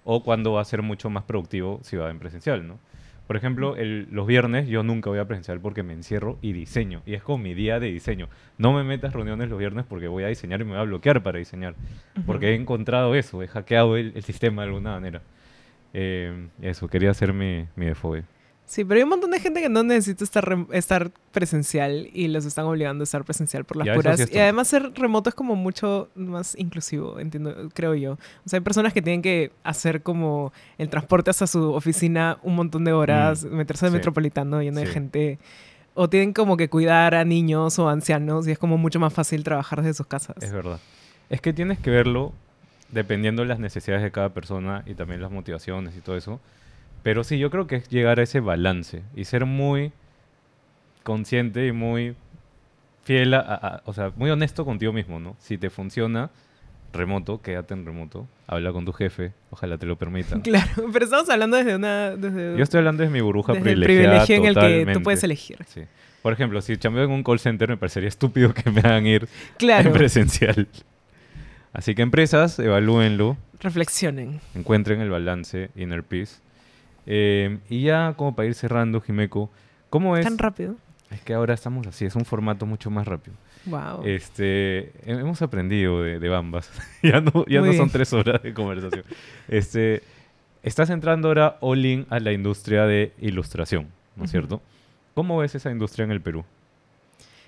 o cuándo va a ser mucho más productivo si va en presencial, ¿no? Por ejemplo, el, los viernes yo nunca voy a presenciar porque me encierro y diseño. Y es como mi día de diseño. No me metas reuniones los viernes porque voy a diseñar y me voy a bloquear para diseñar. Porque he encontrado eso, he hackeado el, sistema de alguna manera. Eh, eso, quería hacer mi, mi Sí, pero hay un montón de gente que no necesita estar, estar presencial y los están obligando a estar presencial por las puras. y además ser remoto es como mucho más inclusivo, entiendo, creo yo. O sea, hay personas que tienen que hacer como el transporte hasta su oficina un montón de horas, mm, meterse en metropolitano lleno de gente. O tienen como que cuidar a niños o ancianos y es como mucho más fácil trabajar desde sus casas. Es verdad. Es que tienes que verlo dependiendo de las necesidades de cada persona y también las motivaciones y todo eso pero sí, yo creo que es llegar a ese balance y ser muy consciente y muy fiel a, o sea, muy honesto contigo mismo, ¿no? Si te funciona remoto, quédate en remoto, habla con tu jefe, ojalá te lo permitan. Claro, pero estamos hablando desde una... yo estoy hablando desde mi burbuja desde privilegiada. El privilegio en el que tú puedes elegir. Sí. Por ejemplo, si chambeo en un call center me parecería estúpido que me hagan ir en presencial. Así que empresas, evalúenlo. Reflexionen. Encuentren el balance, inner peace. Em, y ya como para ir cerrando, Jimeco, ¿cómo es? Tan rápido. Es que ahora estamos así, es un formato mucho más rápido. Wow. Este, hemos aprendido de, bambas. ya no, son tres horas de conversación. este, estás entrando ahora Olin, a la industria de ilustración, ¿no es cierto? ¿Cómo ves esa industria en el Perú?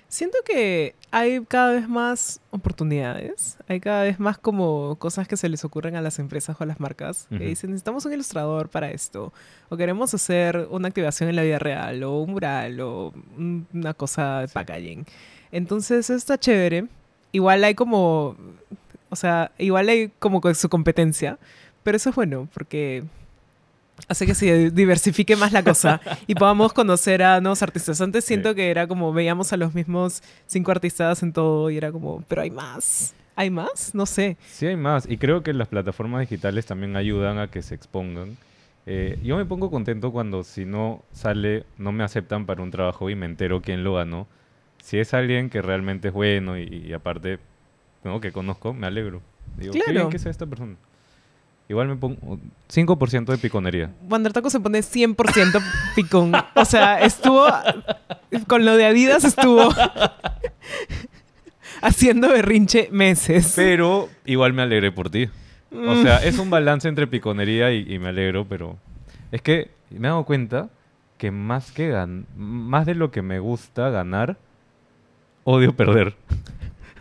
Siento que hay cada vez más oportunidades, hay cada vez más como cosas que se les ocurren a las empresas o a las marcas. Que dicen, necesitamos un ilustrador para esto, o queremos hacer una activación en la vida real, o un mural, o una cosa de packaging. Entonces está chévere. Igual hay como, o sea, igual hay como su competencia, pero eso es bueno, porque hace que se diversifique más la cosa y podamos conocer a nuevos artistas. Antes siento que era como veíamos a los mismos cinco artistas en todo y era como, pero hay más. ¿Hay más? No sé. Sí, hay más. Y creo que las plataformas digitales también ayudan a que se expongan. Eh, yo me pongo contento cuando si no sale, no me aceptan para un trabajo y me entero quién lo ganó. Si es alguien que realmente es bueno y, aparte, ¿no? que conozco, me alegro. claro. qué que sea esta persona. Igual me pongo 5% de piconería. Cuando taco se pone 100% picón. o sea, estuvo. Con lo de Adidas estuvo. haciendo berrinche meses. Pero igual me alegré por ti. O sea, mm. es un balance entre piconería y, me alegro, pero. Es que me hago dado cuenta que más que más de lo que me gusta ganar, odio perder.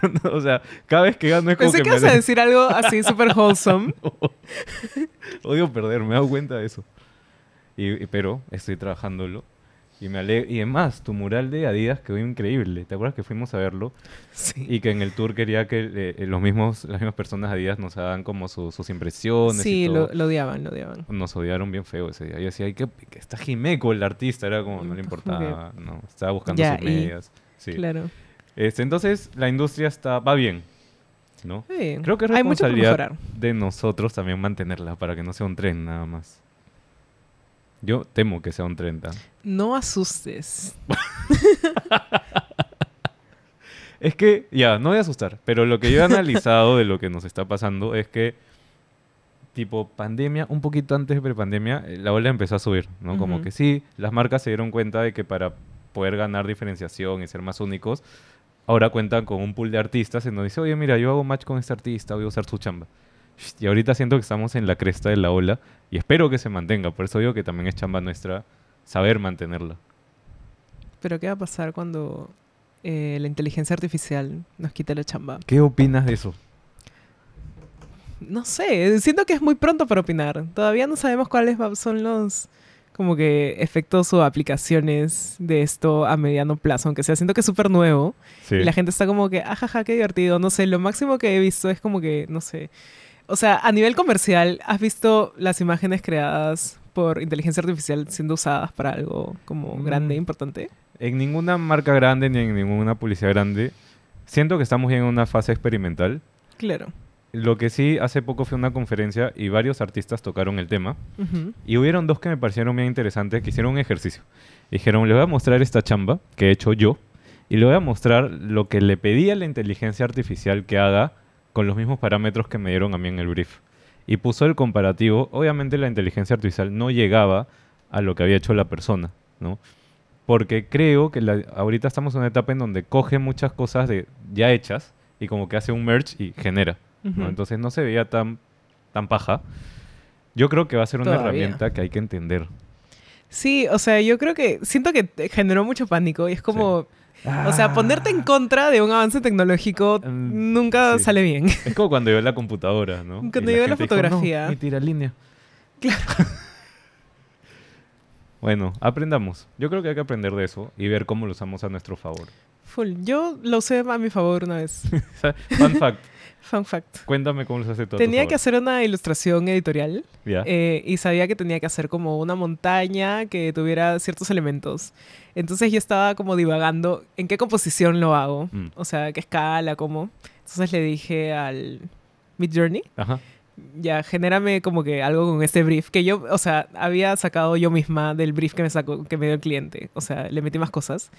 o sea, cada vez que gano es como Pensé que, a decir algo así súper wholesome. Odio perder, me he dado cuenta de eso. Y, pero estoy trabajándolo. Y me ale- Y además, tu mural de Adidas quedó increíble. ¿Te acuerdas que fuimos a verlo? Sí. Y que en el tour quería que eh, eh, los mismos, las mismas personas Adidas nos hagan como sus impresiones. y Sí, lo, odiaban, lo odiaban. Nos odiaron bien feo ese día. Y decía, ay, que, está Jimeco el artista. Era como, no le mm, importaba. No, estaba buscando sus Sí. Claro. Este, entonces, la industria está, va bien. ¿no? Creo que es responsabilidad de nosotros también mantenerla para que no sea un tren nada más. Yo temo que sea un 30. No asustes. es que, ya, no voy a asustar, pero lo que yo he analizado de lo que nos está pasando es que, tipo, pandemia, un poquito antes de prepandemia, eh, la ola empezó a subir, ¿no? Como que sí, las marcas se dieron cuenta de que para poder ganar diferenciación y ser más únicos, ahora cuentan con un pool de artistas y nos dice, oye, mira, yo hago match con este artista, voy a usar su chamba. Y ahorita siento que estamos en la cresta de la ola y espero que se mantenga. Por eso digo que también es chamba nuestra saber mantenerla. Pero ¿qué va a pasar cuando eh, la inteligencia artificial nos quite la chamba? ¿Qué opinas de eso? No sé, siento que es muy pronto para opinar. Todavía no sabemos cuáles son los, como que efectos o aplicaciones de esto a mediano plazo, aunque sea siento que es súper nuevo. Y la gente está como que, ajaja, ah, qué divertido. No sé, lo máximo que he visto es como que, no sé. O sea, a nivel comercial, ¿has visto las imágenes creadas por inteligencia artificial siendo usadas para algo como mm. grande, importante? En ninguna marca grande ni en ninguna publicidad grande. Siento que estamos en una fase experimental. Claro. Lo que sí, hace poco fue una conferencia y varios artistas tocaron el tema. Y hubieron dos que me parecieron bien interesantes que hicieron un ejercicio. Dijeron, les voy a mostrar esta chamba que he hecho yo y les voy a mostrar lo que le pedí a la inteligencia artificial que haga con los mismos parámetros que me dieron a mí en el brief. Y puso el comparativo. Obviamente la inteligencia artificial no llegaba a lo que había hecho la persona, ¿no? Porque creo que ahorita estamos en una etapa en donde coge muchas cosas de, ya hechas y como que hace un merge y genera. Entonces no se veía tan, tan paja. Yo creo que va a ser una herramienta que hay que entender. Sí, o sea, yo creo que siento que generó mucho pánico y es como... O sea, ponerte en ah. contra de un avance tecnológico mm, nunca sale bien. Es como cuando yo la computadora, ¿no? Cuando yo la, la fotografía. y tira línea. Claro. bueno, aprendamos. Yo creo que hay que aprender de eso y ver cómo lo usamos a nuestro favor. Full. Yo lo usé a mi favor una vez. Fun fact. Fun fact. Cuéntame cómo lo hace todo. Tenía que hacer una ilustración editorial eh, y sabía que tenía que hacer como una montaña que tuviera ciertos elementos. Entonces yo estaba como divagando en qué composición lo hago, mm. o sea, qué escala, cómo. Entonces le dije al Mid Journey. Ajá ya, genérame como que algo con este brief que yo, o sea, había sacado yo misma del brief que me sacó, que me dio el cliente. O sea, le metí más cosas.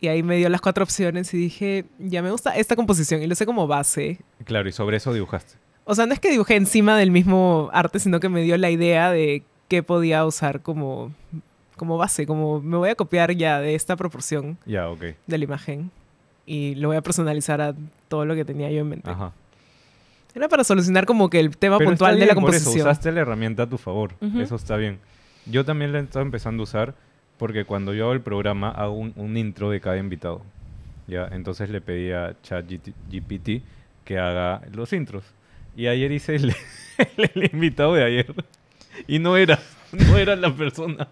Y ahí me dio las cuatro opciones y dije, ya me gusta esta composición y lo sé como base. Claro, y sobre eso dibujaste. O sea, no es que dibujé encima del mismo arte, sino que me dio la idea de qué podía usar como, como base, como me voy a copiar ya de esta proporción ya okay. de la imagen y lo voy a personalizar a todo lo que tenía yo en mente. Ajá. Era para solucionar como que el tema puntual de la composición. Por eso, usaste la herramienta a tu favor, eso está bien. Yo también la he estado empezando a usar porque cuando yo hago el programa, hago un, intro de cada invitado. ¿ya? Entonces le pedí a ChatGPT que haga los intros. Y ayer hice el, invitado de ayer. Y no era, no era la persona.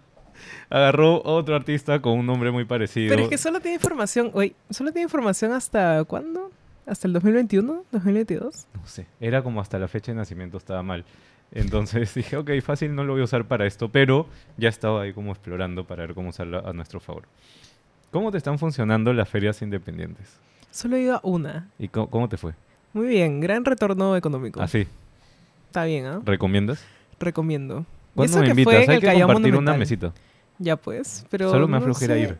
Agarró otro artista con un nombre muy parecido. Pero es que solo tiene información, oye, solo tiene información hasta cuándo? ¿Hasta el 2021? ¿2022? No sé, era como hasta la fecha de nacimiento estaba mal. Entonces dije, ok, fácil, no lo voy a usar para esto, pero ya estaba ahí como explorando para ver cómo usarlo a nuestro favor. ¿Cómo te están funcionando las ferias independientes? Solo he ido a una. ¿Y cómo, te fue? Muy bien, gran retorno económico. Así. Ah, Está bien, ¿ah? ¿Recomiendas? Recomiendo. ¿Cuándo me invitas? Hay que compartir una mesita. Ya pues, pero Solo me aflojera ir.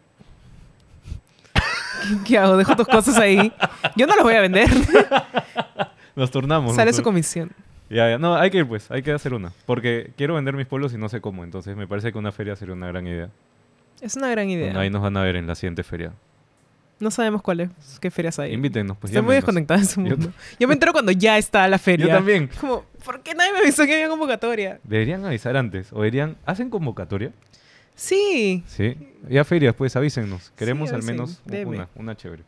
¿Qué hago? Dejo tus cosas ahí. Yo no las voy a vender. Nos turnamos. Sale su comisión. Ya, No, hay que pues, hay que hacer una. Porque quiero vender mis pueblos y no sé cómo. Entonces me parece que una feria sería una gran idea. Es una gran idea. ahí nos van a ver en la siguiente feria. No sabemos cuál es, qué ferias hay. Invítennos, pues. Estoy muy desconectada en su este mundo. Yo, me entero cuando ya está la feria. Yo también. Como, ¿por qué nadie me avisó que había convocatoria? Deberían avisar antes. O deberían. ¿Hacen convocatoria? Sí. Sí. Ya ferias, pues avísennos. Queremos al menos una, una chévere.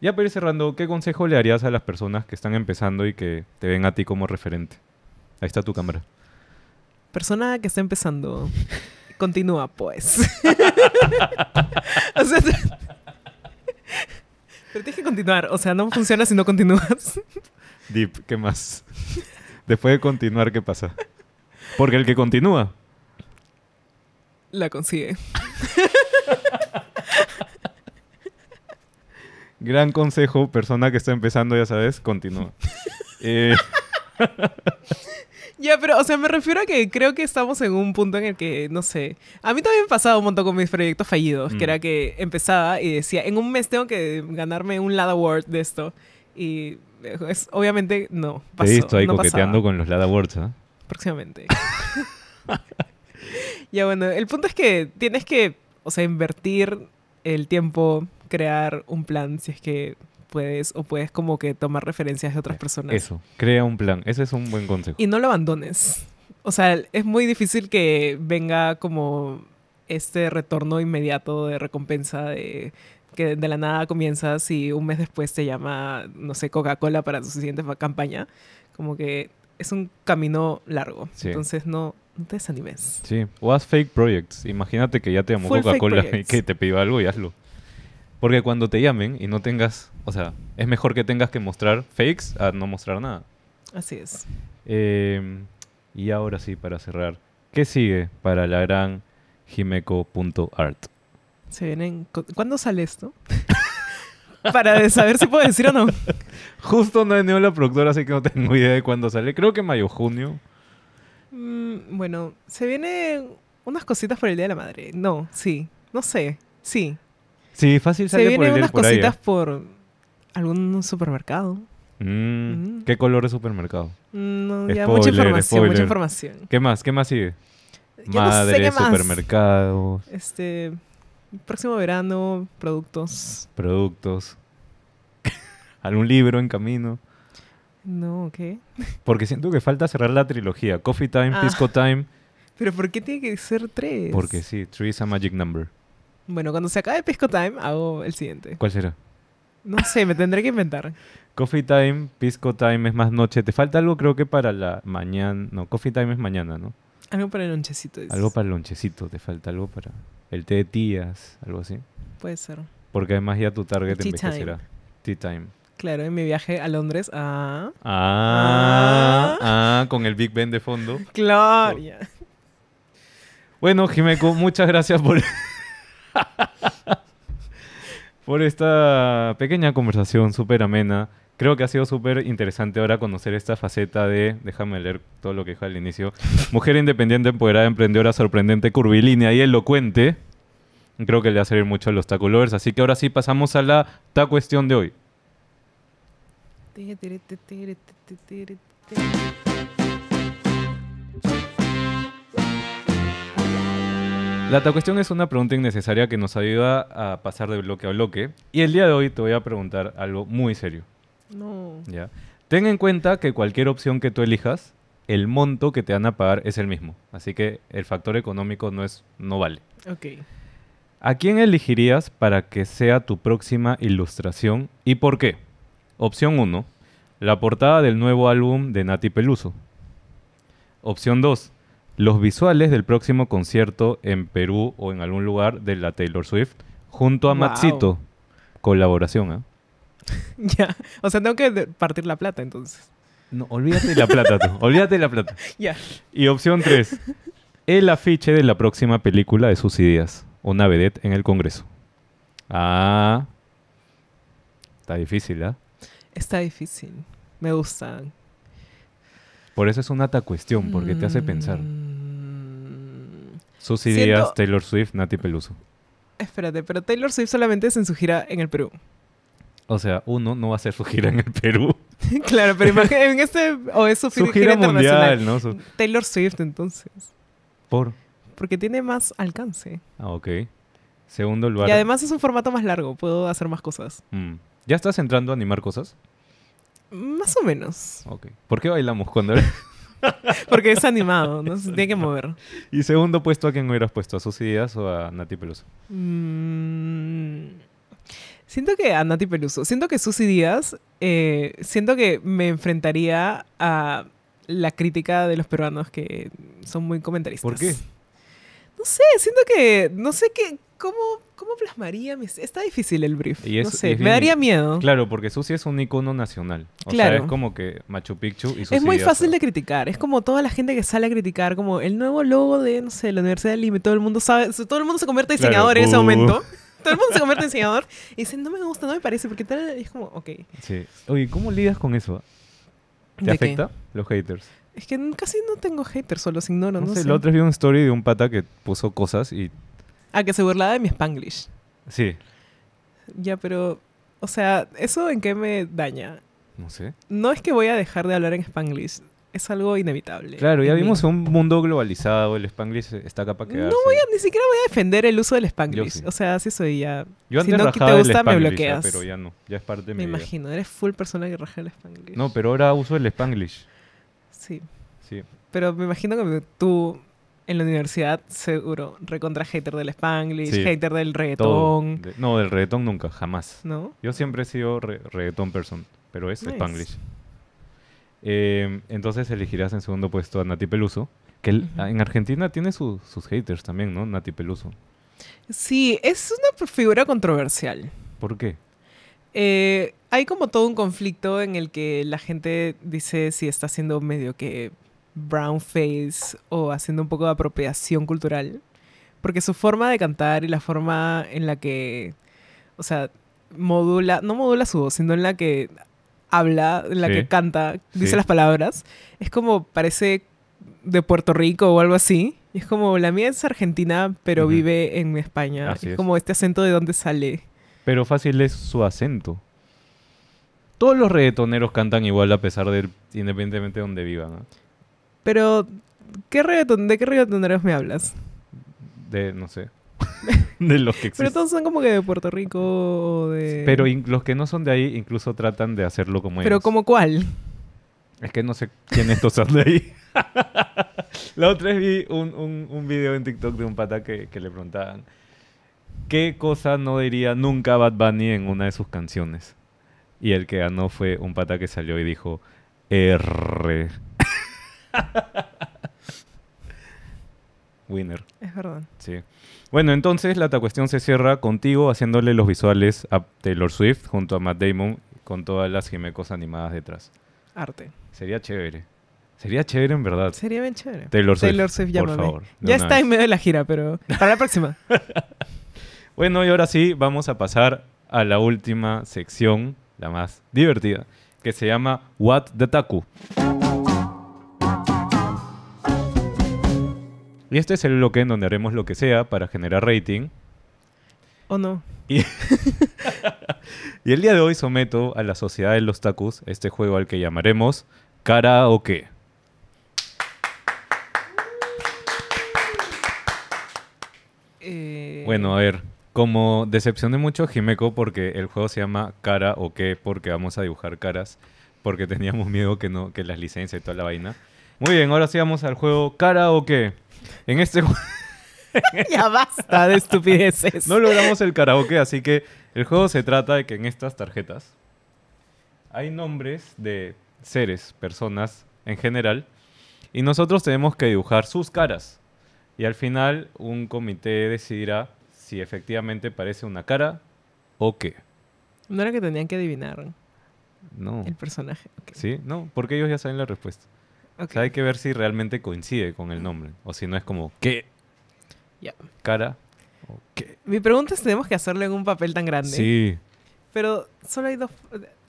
Ya para cerrando, ¿qué consejo le harías a las personas que están empezando y que te ven a ti como referente? Ahí está tu cámara. Persona que está empezando, continúa pues. pero tienes que continuar, o sea, no funciona si no continúas. Deep, ¿qué más? Después de continuar, ¿qué pasa? Porque el que continúa. La consigue. Gran consejo, persona que está empezando, ya sabes, continúa. Eh, ya, pero, o sea, me refiero a que creo que estamos en un punto en el que, no sé, a mí también me pasaba un montón con mis proyectos fallidos, que mm. era que empezaba y decía, en un mes tengo que ganarme un LAD Award de esto. Y obviamente no. Pasó, Te he visto ahí coqueteando con los LAD Awards, ¿ah? Próximamente. ya, bueno, el punto es que tienes que, o sea, invertir el tiempo, crear un plan si es que puedes o puedes como que tomar referencias de otras personas. Eso, crea un plan, ese es un buen consejo. Y no lo abandones. O sea, es muy difícil que venga como este retorno inmediato de recompensa de que de la nada comienzas y un mes después te llama, no sé, Coca-Cola para tu siguiente campaña. Como que es un camino largo. Entonces no, te desanimes. Sí, o haz fake projects. Imagínate que ya te llamó Coca-Cola y que te pidió algo y hazlo. Porque cuando te llamen y no tengas, o sea, es mejor que tengas que mostrar fakes a no mostrar nada. Así es. Em, y ahora sí, para cerrar, ¿qué sigue para la gran jimeco.art? Se vienen. ¿Cuándo sale esto? para saber si puedo decir o no. Justo no he tenido la productora, así que no tengo idea de cuándo sale. Creo que mayo, junio. Mm, bueno, se vienen unas cositas por el Día de la Madre. No, sí. No sé. Sí. Sí, fácil Se vienen unas ¿eh? cositas por algún supermercado. Mm, mm. ¿Qué color es supermercado? No, ya mucha información, ¿Qué más? ¿Qué más sigue? Yo Madre, Este, próximo verano, productos. Productos. ¿Algún libro en camino? No, ¿qué? Porque siento que falta cerrar la trilogía. Coffee Time, ah. Pisco Time. ¿Pero por qué tiene que ser tres? Porque sí, three is a magic number. Bueno, cuando se acabe Pisco Time, hago el siguiente. ¿Cuál será? No sé, me tendré que inventar. Coffee Time, Pisco Time es más noche. Te falta algo, creo que para la mañana. No, Coffee Time es mañana, ¿no? Algo para el lonchecito. Algo para el lonchecito, te falta algo para el té de tías, algo así. Puede ser. Porque además ya tu target vez Tea time. Claro, en mi viaje a Londres Ah, ah, ah, con el Big Ben de fondo. Claro. Bueno, Jimeco, muchas gracias por por esta pequeña conversación súper amena. Creo que ha sido súper interesante ahora conocer esta faceta de, déjame leer todo lo que dijo al inicio, mujer independiente, empoderada, emprendedora, sorprendente, curvilínea y elocuente. Creo que le va a servir mucho a los Taco Así que ahora sí pasamos a la ta cuestión de hoy. Eh, la cuestión es una pregunta innecesaria que nos ayuda a pasar de bloque a bloque. Y el día de hoy te voy a preguntar algo muy serio. No. ¿Ya? Ten en cuenta que cualquier opción que tú elijas, el monto que te van a pagar es el mismo. Así que el factor económico no, es, no vale. Ok. ¿A quién elegirías para que sea tu próxima ilustración y por qué? Opción 1. La portada del nuevo álbum de Nati Peluso. Opción 2 los visuales del próximo concierto en Perú o en algún lugar de la Taylor Swift junto a Maxito. Colaboración, ¿eh? ya. O sea, tengo que partir la plata entonces. No, olvídate de la plata, tú. olvídate de la plata. Ya. Y opción 3. El afiche de la próxima película de sus ideas. Una vedette en el Congreso. Ah. Está difícil, ¿ah? ¿eh? Está difícil. Me gustan. Por eso es una cuestión, porque te hace pensar. Mm. Sus Díaz, Taylor Swift, Nati Peluso. Espérate, pero Taylor Swift solamente es en su gira en el Perú. O sea, uno no va a hacer su gira en el Perú. claro, pero imagínate, en este, o eso su, gira, internacional. ¿no? Taylor Swift, entonces. ¿Por? Porque tiene más alcance. Ah, ok. Segundo lugar. Y además es un formato más largo, puedo hacer más cosas. Mm. ¿Ya estás entrando a animar cosas? Más o menos. okay ¿Por qué bailamos cuando Porque es animado, no se tiene que mover. ¿Y segundo puesto a quién hubieras puesto? ¿A Susy Díaz o a Nati Peluso? Mm, siento que a Nati Peluso. Siento que Susy Díaz, eh, siento que me enfrentaría a la crítica de los peruanos que son muy comentaristas. ¿Por qué? No sé, siento que. No sé qué. ¿Cómo, cómo plasmaría mi, Está difícil el brief. no sé, me daría miedo. Claro, porque Susi es un icono nacional. O claro. sea, es como que Machu Picchu y Es muy fácil de criticar. Es como toda la gente que sale a criticar, como el nuevo logo de, no sé, la Universidad de Lima. Todo el mundo sabe. Todo el mundo se convierte en diseñador en ese uh. momento todo el mundo se convierte en diseñador y dicen, no me gusta, no me parece, porque tal, es como, ok. Sí. Oye, ¿cómo lidas con eso? ¿Te afecta los haters? Es que casi no tengo haters, solo los ignoro. No, sé, El otro otra vi story de un pata que puso cosas y. Ah, que se burlaba de mi spanglish. Sí. Ya, pero. O sea, ¿eso en qué me daña? No sé. No es que voy a dejar de hablar en spanglish. Es algo inevitable. Claro, ya vimos en un mundo globalizado. El spanglish está capaz que... No voy a, ni siquiera voy a defender el uso del spanglish. O sea, así soy ya. si no te gusta, me bloqueas. pero ya no. Ya es parte de me mi. Me imagino, eres full persona que raja el spanglish. No, pero ahora uso el spanglish. Sí. Pero me imagino que tú en la universidad, seguro, recontra hater del Spanglish, hater del reggaetón. no, del reggaetón nunca, jamás. ¿No? Yo siempre he sido reggaetón person, pero es Spanglish. Em, entonces elegirás en segundo puesto a Nati Peluso, que en Argentina tiene sus haters también, ¿no? Nati Peluso. Sí, es una figura controversial. ¿Por qué? Eh, hay como todo un conflicto en el que la gente dice si está haciendo medio que brown face o haciendo un poco de apropiación cultural. Porque su forma de cantar y la forma en la que, o sea, modula, no modula su voz, sino en la que habla, en la que canta, dice las palabras, es como parece de Puerto Rico o algo así. es como, la mía es argentina, pero vive en España. es, como este acento de dónde sale pero fácil es su acento. Todos los reggaetoneros cantan igual a pesar de, independientemente de donde vivan. Pero, ¿qué ¿de qué reggaetoneros me hablas? De, no sé. de los que existen. Pero todos son como que de Puerto Rico de... Pero los que no son de ahí incluso tratan de hacerlo como ellos. ¿Pero como cuál? Es que no sé quiénes son de ahí. La otra vez vi un, un, un, video en TikTok de un pata que, que le preguntaban ¿Qué cosa no diría nunca Bad Bunny en una de sus canciones? Y el que ganó fue un pata que salió y dijo R. Winner. Es verdad. Sí. Bueno, entonces la cuestión se cierra contigo haciéndole los visuales a Taylor Swift junto a Matt Damon con todas las gimecos animadas detrás. Arte. Sería chévere. Sería chévere en verdad. Sería bien chévere. Taylor Swift. por favor. Ya está en medio de la gira, pero para la próxima. Bueno, y ahora sí, vamos a pasar a la última sección, la más divertida, que se llama What the Taku. Y este es el bloque en donde haremos lo que sea para generar rating. ¿O no? Y, el día de hoy someto a la Sociedad de los Takus este juego al que llamaremos Karaoke. Eh, bueno, a ver, como decepción de mucho, Jimeco, porque el juego se llama Cara o qué, porque vamos a dibujar caras, porque teníamos miedo que, no, que las licencias y toda la vaina. Muy bien, ahora sí vamos al juego Cara o qué. En este ya basta de estupideces. No logramos el karaoke, así que el juego se trata de que en estas tarjetas hay nombres de seres, personas en general, y nosotros tenemos que dibujar sus caras. Y al final un comité decidirá si efectivamente parece una cara o qué. No era que tenían que adivinar no. el personaje. Sí, no, porque ellos ya saben la respuesta. hay que ver si realmente coincide con el nombre o si no es como qué. Cara o qué. Mi pregunta es, ¿tenemos que hacerlo en un papel tan grande? Sí. Pero solo hay dos,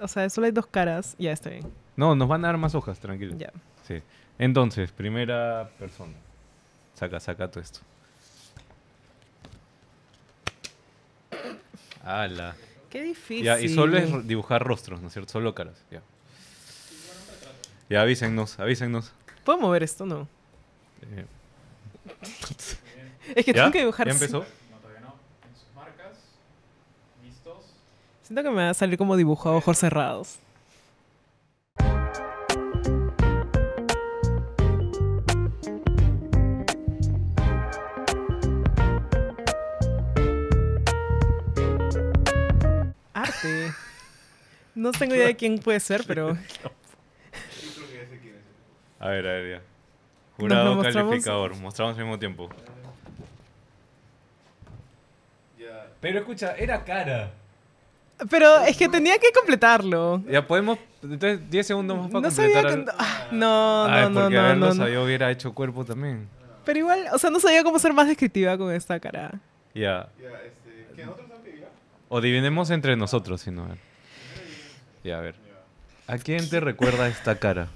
o sea, solo hay dos caras. Ya, está bien. No, nos van a dar más hojas, tranquilo. Ya. Sí. Entonces, primera persona. Saca, saca todo esto. Ala. Qué difícil. y solo es dibujar rostros, ¿no es cierto? Solo caras. Ya. ya avísennos, avísennos. ¿Puedo mover esto? No. Eh. es que tengo que dibujar. ¿Ya empezó? Siento que me va a salir como dibujado ojos cerrados. No tengo idea de quién puede ser, pero. a ver, a ver, ya. Jurado calificador. Mostramos? al mismo tiempo. Pero escucha, era cara. Pero es que tenía que completarlo. Ya podemos. Entonces, 10 segundos más para no Sabía que, ah, ah, No, no, no, porque no, haberlo no, hubiera hecho cuerpo también. Pero igual, o sea, no sabía cómo ser más descriptiva con esta cara. Ya. Este, o divinemos entre nosotros, si no. Ya, a ver. ¿A quién te recuerda esta cara?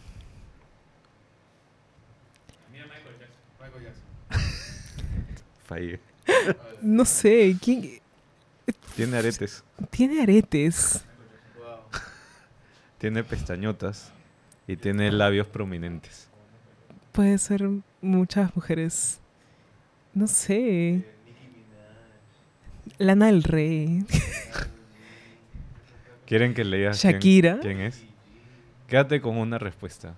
No sé, ¿quién? Tiene aretes. Tiene aretes. tiene pestañotas y tiene labios prominentes. Puede ser muchas mujeres. No sé. Eh, Lana del Rey. ¿Quieren que le Shakira? Quién, es? Quédate con una respuesta.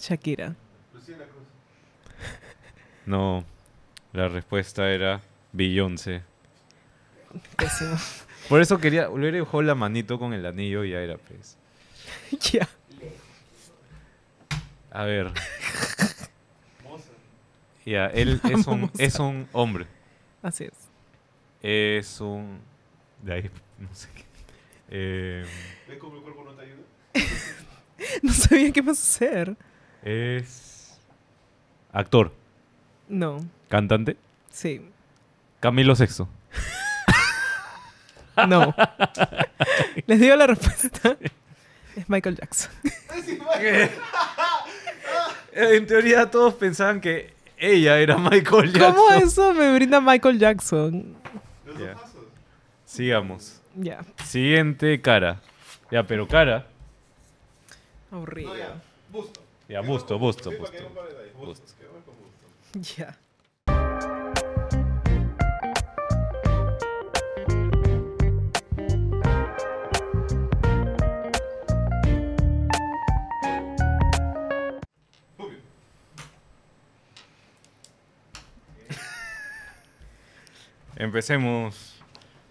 Shakira. No, la respuesta era Beyoncé. Por eso quería, le dejó la manito con el anillo y ya era pez. Pues. Ya. A ver. Ya, él es un, es un hombre. Así es. Es un... De ahí, no sé qué. Em, ¿Ves cómo el cuerpo no te ayuda? no sabía qué más hacer. Es. Actor. No. ¿Cantante? Sí. Camilo Sexo? no. Les digo la respuesta. Es Michael Jackson. Eh, en teoría todos pensaban que ella era Michael Jackson. ¿Cómo eso me brinda Michael Jackson? Sigamos. Ya. Siguiente, cara. Ya, pero cara. Aburrido. ya. Busto. Ya, busto, busto, busto. Busto. Ya. Empecemos.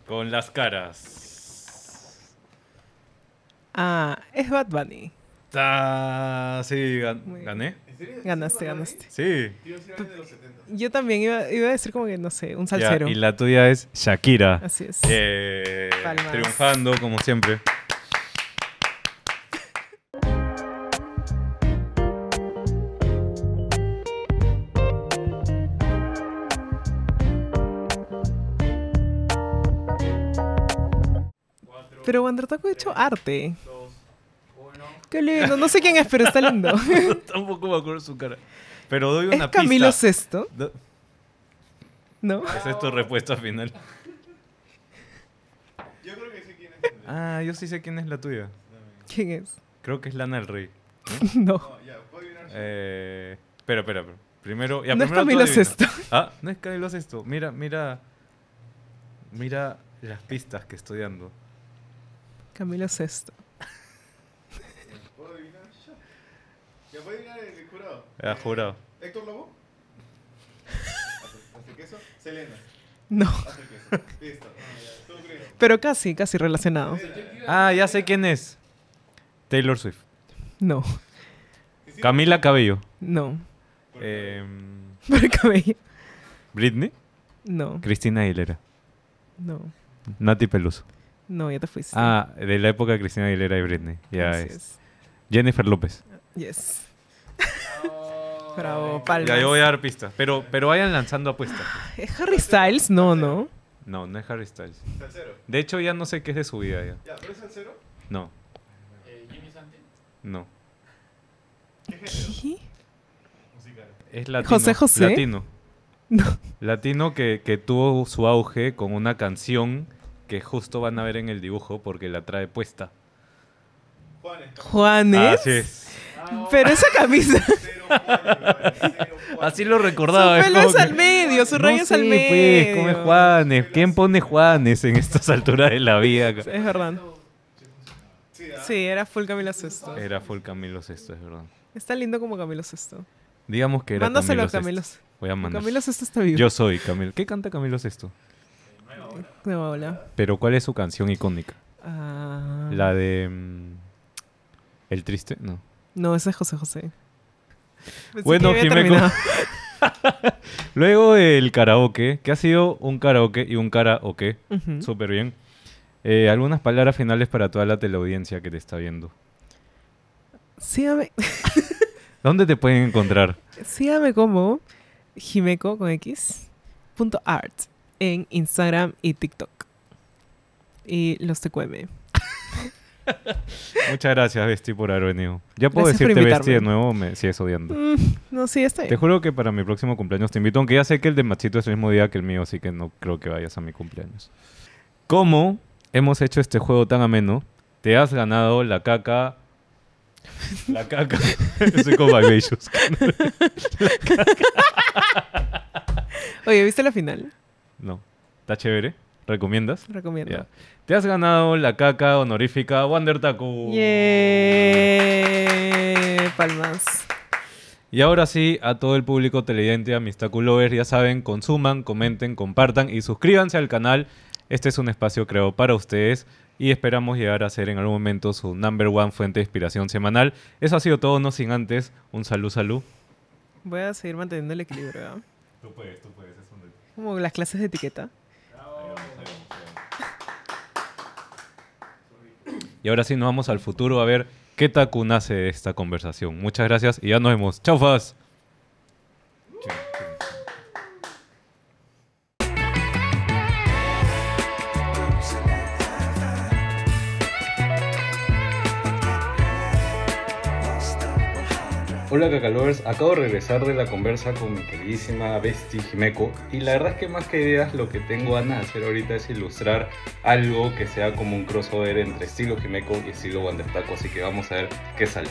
Con las caras. Ah, es Bad Bunny. sí, gané. Ganaste, ganaste. Sí. Yo también iba, iba, a decir como que, no sé, un salsero. y la tuya es Shakira. Así es. Eh, triunfando como siempre. Pero Wandertaco ha hecho arte. Qué lindo, no sé quién es, pero está lindo. Tampoco me acuerdo su cara. Pero doy una ¿Es Camilo Sesto ¿No? Esa es tu respuesta final. Yo creo que sé quién es. Ah, yo sí sé quién es la tuya. ¿Quién es? Creo que es Lana El Rey. No. Eh, espera, espera, Primero, No es Camilo Sesto. Ah, no es Camilo Sesto. Mira, mira. Mira las pistas que estoy dando. Camila Sexto. ¿Ya puede adivinar el jurado? Ya, jurado. ¿Héctor Lobo? ¿Hace queso? Selena. No. ¿Hace queso? Listo. Ah, Pero casi, casi relacionado. Ah, ya sé quién es. Taylor Swift. No. Camila Cabello. No. Em, cabello. Britney. No. Cristina Aguilera. No. Nati Peluso. No, ya te fuiste. Ah, de la época de Cristina Aguilera y Britney. Ya es. Jennifer López. Yes. Bravo, palmas. Ya, yo voy a dar pistas. Pero, pero vayan lanzando apuestas. Ah, ¿Es Harry Styles? No, no. No, no es Harry Styles. De hecho, ya no sé qué es de su vida. ¿Ya, ¿Ya pero es Salcero? No. Eh, ¿Jimmy Santin? No. ¿Qué? ¿Qué? Es latino. ¿José José? Latino. No. Latino que, que tuvo su auge con una canción que justo van a ver en el dibujo porque la trae puesta. Juanes. ¿Juanes? Ah, ah, Pero esa camisa. Así lo recordaba. Su pelo es, al medio, su rayo es al pues, medio. Pues, ¿cómo es Juanes? ¿Quién pone Juanes en estas alturas de la vida? Es verdad. ¿ah? Sí, era full Camilo Sesto. Era full Camilo Sesto, es verdad. Está lindo como Camilo Sesto. Digamos que era Mándaselo Camilo a Camilo. Voy a mandar. Camilo Sesto está vivo. Yo soy Camilo. ¿Qué canta Camilo Sesto? Pero ¿cuál es su canción icónica? Ah. La de... Mm, el triste, no. No, ese es José José. Bueno, Jiménez Luego el karaoke, que ha sido un karaoke y un karaoke. Súper bien. Eh, algunas palabras finales para toda la teleaudiencia que te está viendo. Sígame, ¿Dónde te pueden encontrar? sígame como Jimeco con X punto art en Instagram y TikTok. Y los TQM. Muchas gracias, Besti, por haber venido. Ya puedo decirte, Besti, de nuevo, me sigues odiando. Mm, no, sí, está Te juro que para mi próximo cumpleaños te invito, aunque ya sé que el de Machito es el mismo día que el mío, así que no creo que vayas a mi cumpleaños. ¿Cómo hemos hecho este juego tan ameno? Te has ganado la caca. La caca. Soy como La caca. Oye, ¿viste la final? No. ¿Está chévere? ¿Recomiendas? Recomiendo. Te has ganado la caca honorífica Wonder Taku. Palmas. Y ahora sí, a todo el público televidente, a mis ya saben, consuman, comenten, compartan y suscríbanse al canal. Este es un espacio creado para ustedes y esperamos llegar a ser en algún momento su number one fuente de inspiración semanal. Eso ha sido todo, no sin antes. Un salud, salud. Voy a seguir manteniendo el equilibrio. Tú puedes, tú puedes. Como las clases de etiqueta. Y ahora sí nos vamos al futuro a ver qué Taku nace de esta conversación. Muchas gracias y ya nos vemos. ¡Chau, Faz! Hola Cacalovers, acabo de regresar de la conversa con mi queridísima Besti Jimeco y la verdad es que más que ideas lo que tengo ganas de hacer ahorita es ilustrar algo que sea como un crossover entre estilo Jimeco y estilo Wandertaco, así que vamos a ver qué sale.